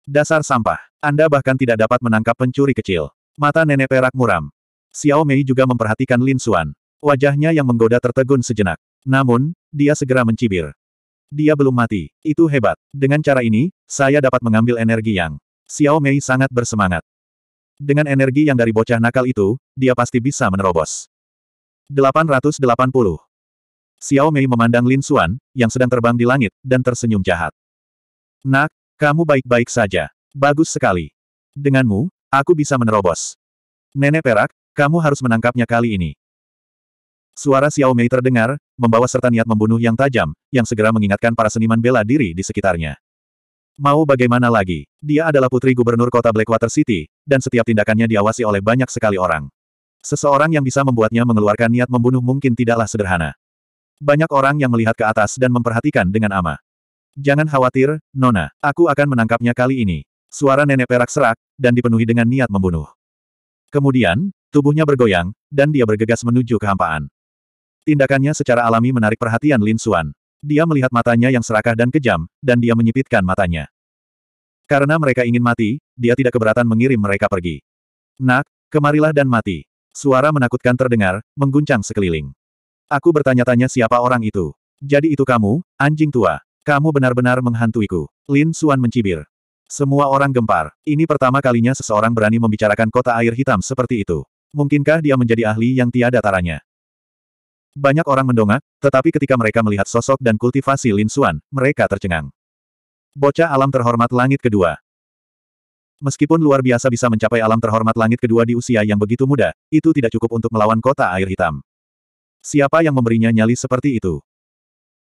Dasar sampah, Anda bahkan tidak dapat menangkap pencuri kecil. Mata nenek perak muram. Xiao Mei juga memperhatikan Lin Xuan. Wajahnya yang menggoda tertegun sejenak. Namun, dia segera mencibir. Dia belum mati. Itu hebat. Dengan cara ini, saya dapat mengambil energi yang... Xiao Mei sangat bersemangat. Dengan energi yang dari bocah nakal itu, dia pasti bisa menerobos. 880. Xiao Mei memandang Lin Xuan, yang sedang terbang di langit, dan tersenyum jahat. Nak, kamu baik-baik saja. Bagus sekali. Denganmu, aku bisa menerobos. Nenek Perak, kamu harus menangkapnya kali ini. Suara Xiao Mei terdengar, membawa serta niat membunuh yang tajam, yang segera mengingatkan para seniman bela diri di sekitarnya. Mau bagaimana lagi, dia adalah putri gubernur kota Blackwater City, dan setiap tindakannya diawasi oleh banyak sekali orang. Seseorang yang bisa membuatnya mengeluarkan niat membunuh mungkin tidaklah sederhana. Banyak orang yang melihat ke atas dan memperhatikan dengan aman. Jangan khawatir, Nona, aku akan menangkapnya kali ini. Suara nenek perak serak, dan dipenuhi dengan niat membunuh. Kemudian, Tubuhnya bergoyang, dan dia bergegas menuju kehampaan. Tindakannya secara alami menarik perhatian Lin Xuan. Dia melihat matanya yang serakah dan kejam, dan dia menyipitkan matanya. Karena mereka ingin mati, dia tidak keberatan mengirim mereka pergi. Nak, kemarilah dan mati. Suara menakutkan terdengar, mengguncang sekeliling. Aku bertanya-tanya siapa orang itu. Jadi itu kamu, anjing tua. Kamu benar-benar menghantuiku. Lin Xuan mencibir. Semua orang gempar. Ini pertama kalinya seseorang berani membicarakan kota air hitam seperti itu. Mungkinkah dia menjadi ahli yang tiada taranya? Banyak orang mendongak, tetapi ketika mereka melihat sosok dan kultivasi Lin Xuan, mereka tercengang. Bocah alam terhormat langit kedua. Meskipun luar biasa bisa mencapai alam terhormat langit kedua di usia yang begitu muda, itu tidak cukup untuk melawan kota air hitam. Siapa yang memberinya nyali seperti itu?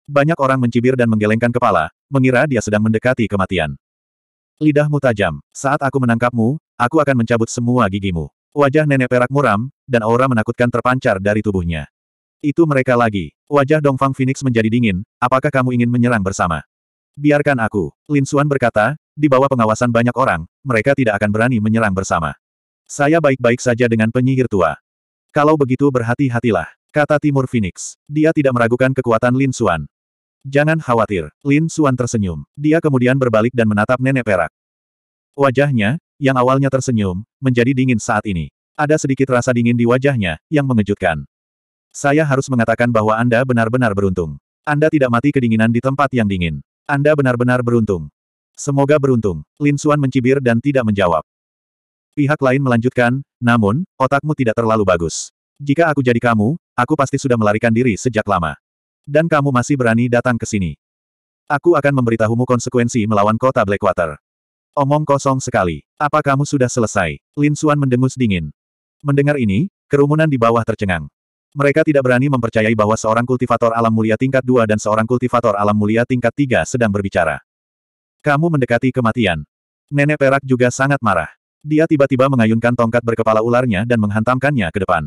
Banyak orang mencibir dan menggelengkan kepala, mengira dia sedang mendekati kematian. Lidahmu tajam. Saat aku menangkapmu, aku akan mencabut semua gigimu. Wajah nenek perak muram, dan aura menakutkan terpancar dari tubuhnya. Itu mereka lagi. Wajah Dongfang Phoenix menjadi dingin, apakah kamu ingin menyerang bersama? Biarkan aku. Lin Xuan berkata, di bawah pengawasan banyak orang, mereka tidak akan berani menyerang bersama. Saya baik-baik saja dengan penyihir tua. Kalau begitu berhati-hatilah, kata Timur Phoenix. Dia tidak meragukan kekuatan Lin Xuan. Jangan khawatir, Lin Xuan tersenyum. Dia kemudian berbalik dan menatap nenek perak. Wajahnya, yang awalnya tersenyum, menjadi dingin saat ini. Ada sedikit rasa dingin di wajahnya, yang mengejutkan. Saya harus mengatakan bahwa Anda benar-benar beruntung. Anda tidak mati kedinginan di tempat yang dingin. Anda benar-benar beruntung. Semoga beruntung. Lin Suan mencibir dan tidak menjawab. Pihak lain melanjutkan, namun, otakmu tidak terlalu bagus. Jika aku jadi kamu, aku pasti sudah melarikan diri sejak lama. Dan kamu masih berani datang ke sini. Aku akan memberitahumu konsekuensi melawan kota Blackwater. Omong kosong sekali. Apa kamu sudah selesai? Lin Suan mendengus dingin. Mendengar ini, kerumunan di bawah tercengang. Mereka tidak berani mempercayai bahwa seorang kultivator alam mulia tingkat 2 dan seorang kultivator alam mulia tingkat 3 sedang berbicara. Kamu mendekati kematian. Nenek Perak juga sangat marah. Dia tiba-tiba mengayunkan tongkat berkepala ularnya dan menghantamkannya ke depan.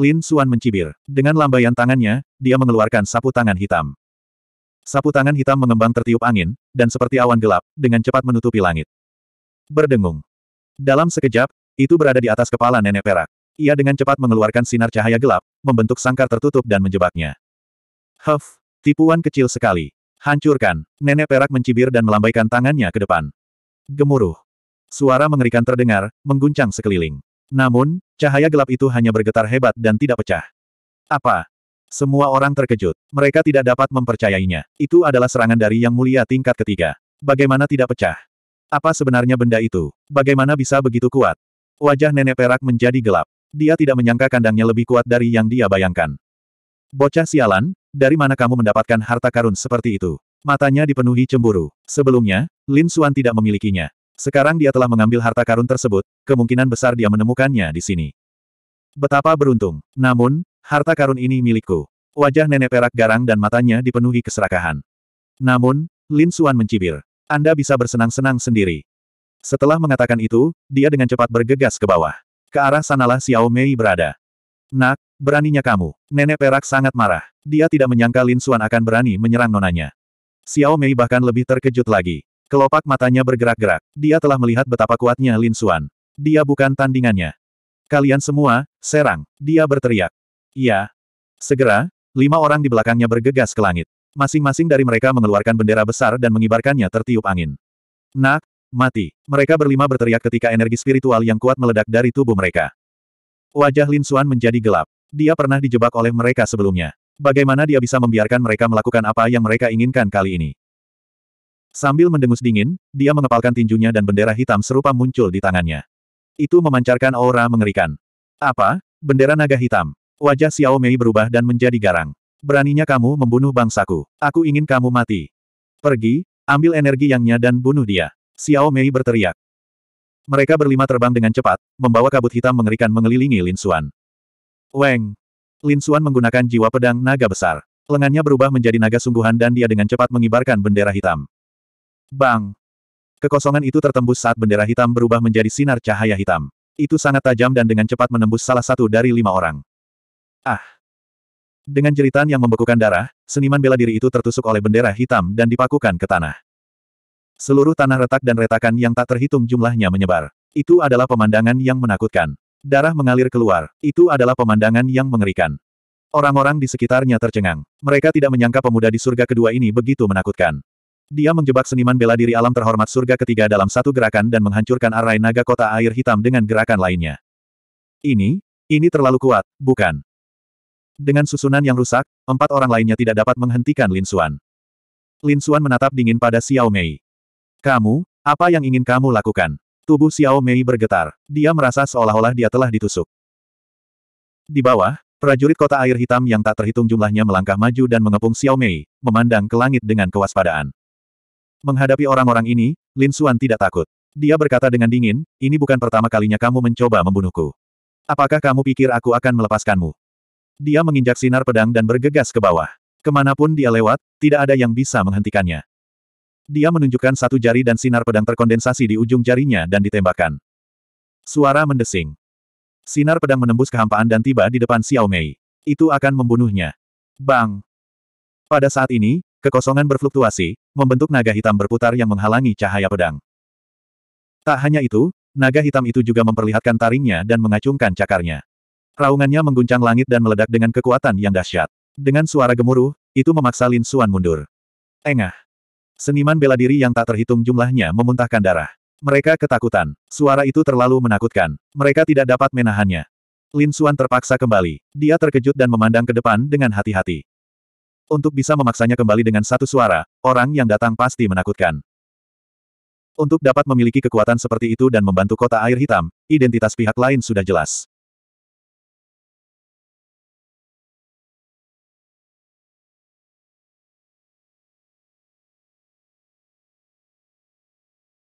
Lin Suan mencibir. Dengan lambaian tangannya, dia mengeluarkan sapu tangan hitam. Sapu tangan hitam mengembang tertiup angin, dan seperti awan gelap, dengan cepat menutupi langit. Berdengung. Dalam sekejap, itu berada di atas kepala nenek perak. Ia dengan cepat mengeluarkan sinar cahaya gelap, membentuk sangkar tertutup dan menjebaknya. Huff, tipuan kecil sekali. Hancurkan, nenek perak mencibir dan melambaikan tangannya ke depan. Gemuruh. Suara mengerikan terdengar, mengguncang sekeliling. Namun, cahaya gelap itu hanya bergetar hebat dan tidak pecah. Apa? Semua orang terkejut. Mereka tidak dapat mempercayainya. Itu adalah serangan dari Yang Mulia tingkat ketiga. Bagaimana tidak pecah? Apa sebenarnya benda itu? Bagaimana bisa begitu kuat? Wajah nenek perak menjadi gelap. Dia tidak menyangka kandangnya lebih kuat dari yang dia bayangkan. Bocah sialan, dari mana kamu mendapatkan harta karun seperti itu? Matanya dipenuhi cemburu. Sebelumnya, Lin Xuan tidak memilikinya. Sekarang dia telah mengambil harta karun tersebut, kemungkinan besar dia menemukannya di sini. Betapa beruntung. Namun, Harta karun ini milikku. Wajah nenek perak garang dan matanya dipenuhi keserakahan. Namun, Lin Suan mencibir. Anda bisa bersenang-senang sendiri. Setelah mengatakan itu, dia dengan cepat bergegas ke bawah. Ke arah sanalah Xiao Mei berada. Nak, beraninya kamu. Nenek perak sangat marah. Dia tidak menyangka Lin Suan akan berani menyerang nonanya. Xiao Mei bahkan lebih terkejut lagi. Kelopak matanya bergerak-gerak. Dia telah melihat betapa kuatnya Lin Suan. Dia bukan tandingannya. Kalian semua, serang. Dia berteriak. Iya. Segera, lima orang di belakangnya bergegas ke langit. Masing-masing dari mereka mengeluarkan bendera besar dan mengibarkannya tertiup angin. Nak, mati. Mereka berlima berteriak ketika energi spiritual yang kuat meledak dari tubuh mereka. Wajah Lin Xuan menjadi gelap. Dia pernah dijebak oleh mereka sebelumnya. Bagaimana dia bisa membiarkan mereka melakukan apa yang mereka inginkan kali ini? Sambil mendengus dingin, dia mengepalkan tinjunya dan bendera hitam serupa muncul di tangannya. Itu memancarkan aura mengerikan. Apa? Bendera naga hitam. Wajah Xiao Mei berubah dan menjadi garang. Beraninya kamu membunuh bangsaku. Aku ingin kamu mati. Pergi, ambil energi yangnya dan bunuh dia. Xiao Mei berteriak. Mereka berlima terbang dengan cepat, membawa kabut hitam mengerikan mengelilingi Lin Xuan. Weng! Lin Xuan menggunakan jiwa pedang naga besar. Lengannya berubah menjadi naga sungguhan dan dia dengan cepat mengibarkan bendera hitam. Bang! Kekosongan itu tertembus saat bendera hitam berubah menjadi sinar cahaya hitam. Itu sangat tajam dan dengan cepat menembus salah satu dari lima orang. Ah! Dengan jeritan yang membekukan darah, seniman bela diri itu tertusuk oleh bendera hitam dan dipakukan ke tanah. Seluruh tanah retak dan retakan yang tak terhitung jumlahnya menyebar. Itu adalah pemandangan yang menakutkan. Darah mengalir keluar. Itu adalah pemandangan yang mengerikan. Orang-orang di sekitarnya tercengang. Mereka tidak menyangka pemuda di surga kedua ini begitu menakutkan. Dia menjebak seniman bela diri alam terhormat surga ketiga dalam satu gerakan dan menghancurkan arai naga kota air hitam dengan gerakan lainnya. Ini, ini terlalu kuat, bukan? Dengan susunan yang rusak, empat orang lainnya tidak dapat menghentikan Lin Suan. Lin Suan menatap dingin pada Xiao Mei. Kamu, apa yang ingin kamu lakukan? Tubuh Xiao Mei bergetar. Dia merasa seolah-olah dia telah ditusuk. Di bawah, prajurit kota air hitam yang tak terhitung jumlahnya melangkah maju dan mengepung Xiao Mei, memandang ke langit dengan kewaspadaan. Menghadapi orang-orang ini, Lin Suan tidak takut. Dia berkata dengan dingin, ini bukan pertama kalinya kamu mencoba membunuhku. Apakah kamu pikir aku akan melepaskanmu? Dia menginjak sinar pedang dan bergegas ke bawah. Kemanapun dia lewat, tidak ada yang bisa menghentikannya. Dia menunjukkan satu jari dan sinar pedang terkondensasi di ujung jarinya dan ditembakkan. Suara mendesing. Sinar pedang menembus kehampaan dan tiba di depan Xiao Mei. Itu akan membunuhnya. Bang! Pada saat ini, kekosongan berfluktuasi, membentuk naga hitam berputar yang menghalangi cahaya pedang. Tak hanya itu, naga hitam itu juga memperlihatkan taringnya dan mengacungkan cakarnya. Raungannya mengguncang langit dan meledak dengan kekuatan yang dahsyat. Dengan suara gemuruh, itu memaksa Lin Suan mundur. Engah. Seniman bela diri yang tak terhitung jumlahnya memuntahkan darah. Mereka ketakutan. Suara itu terlalu menakutkan. Mereka tidak dapat menahannya. Lin Suan terpaksa kembali. Dia terkejut dan memandang ke depan dengan hati-hati. Untuk bisa memaksanya kembali dengan satu suara, orang yang datang pasti menakutkan. Untuk dapat memiliki kekuatan seperti itu dan membantu kota air hitam, identitas pihak lain sudah jelas.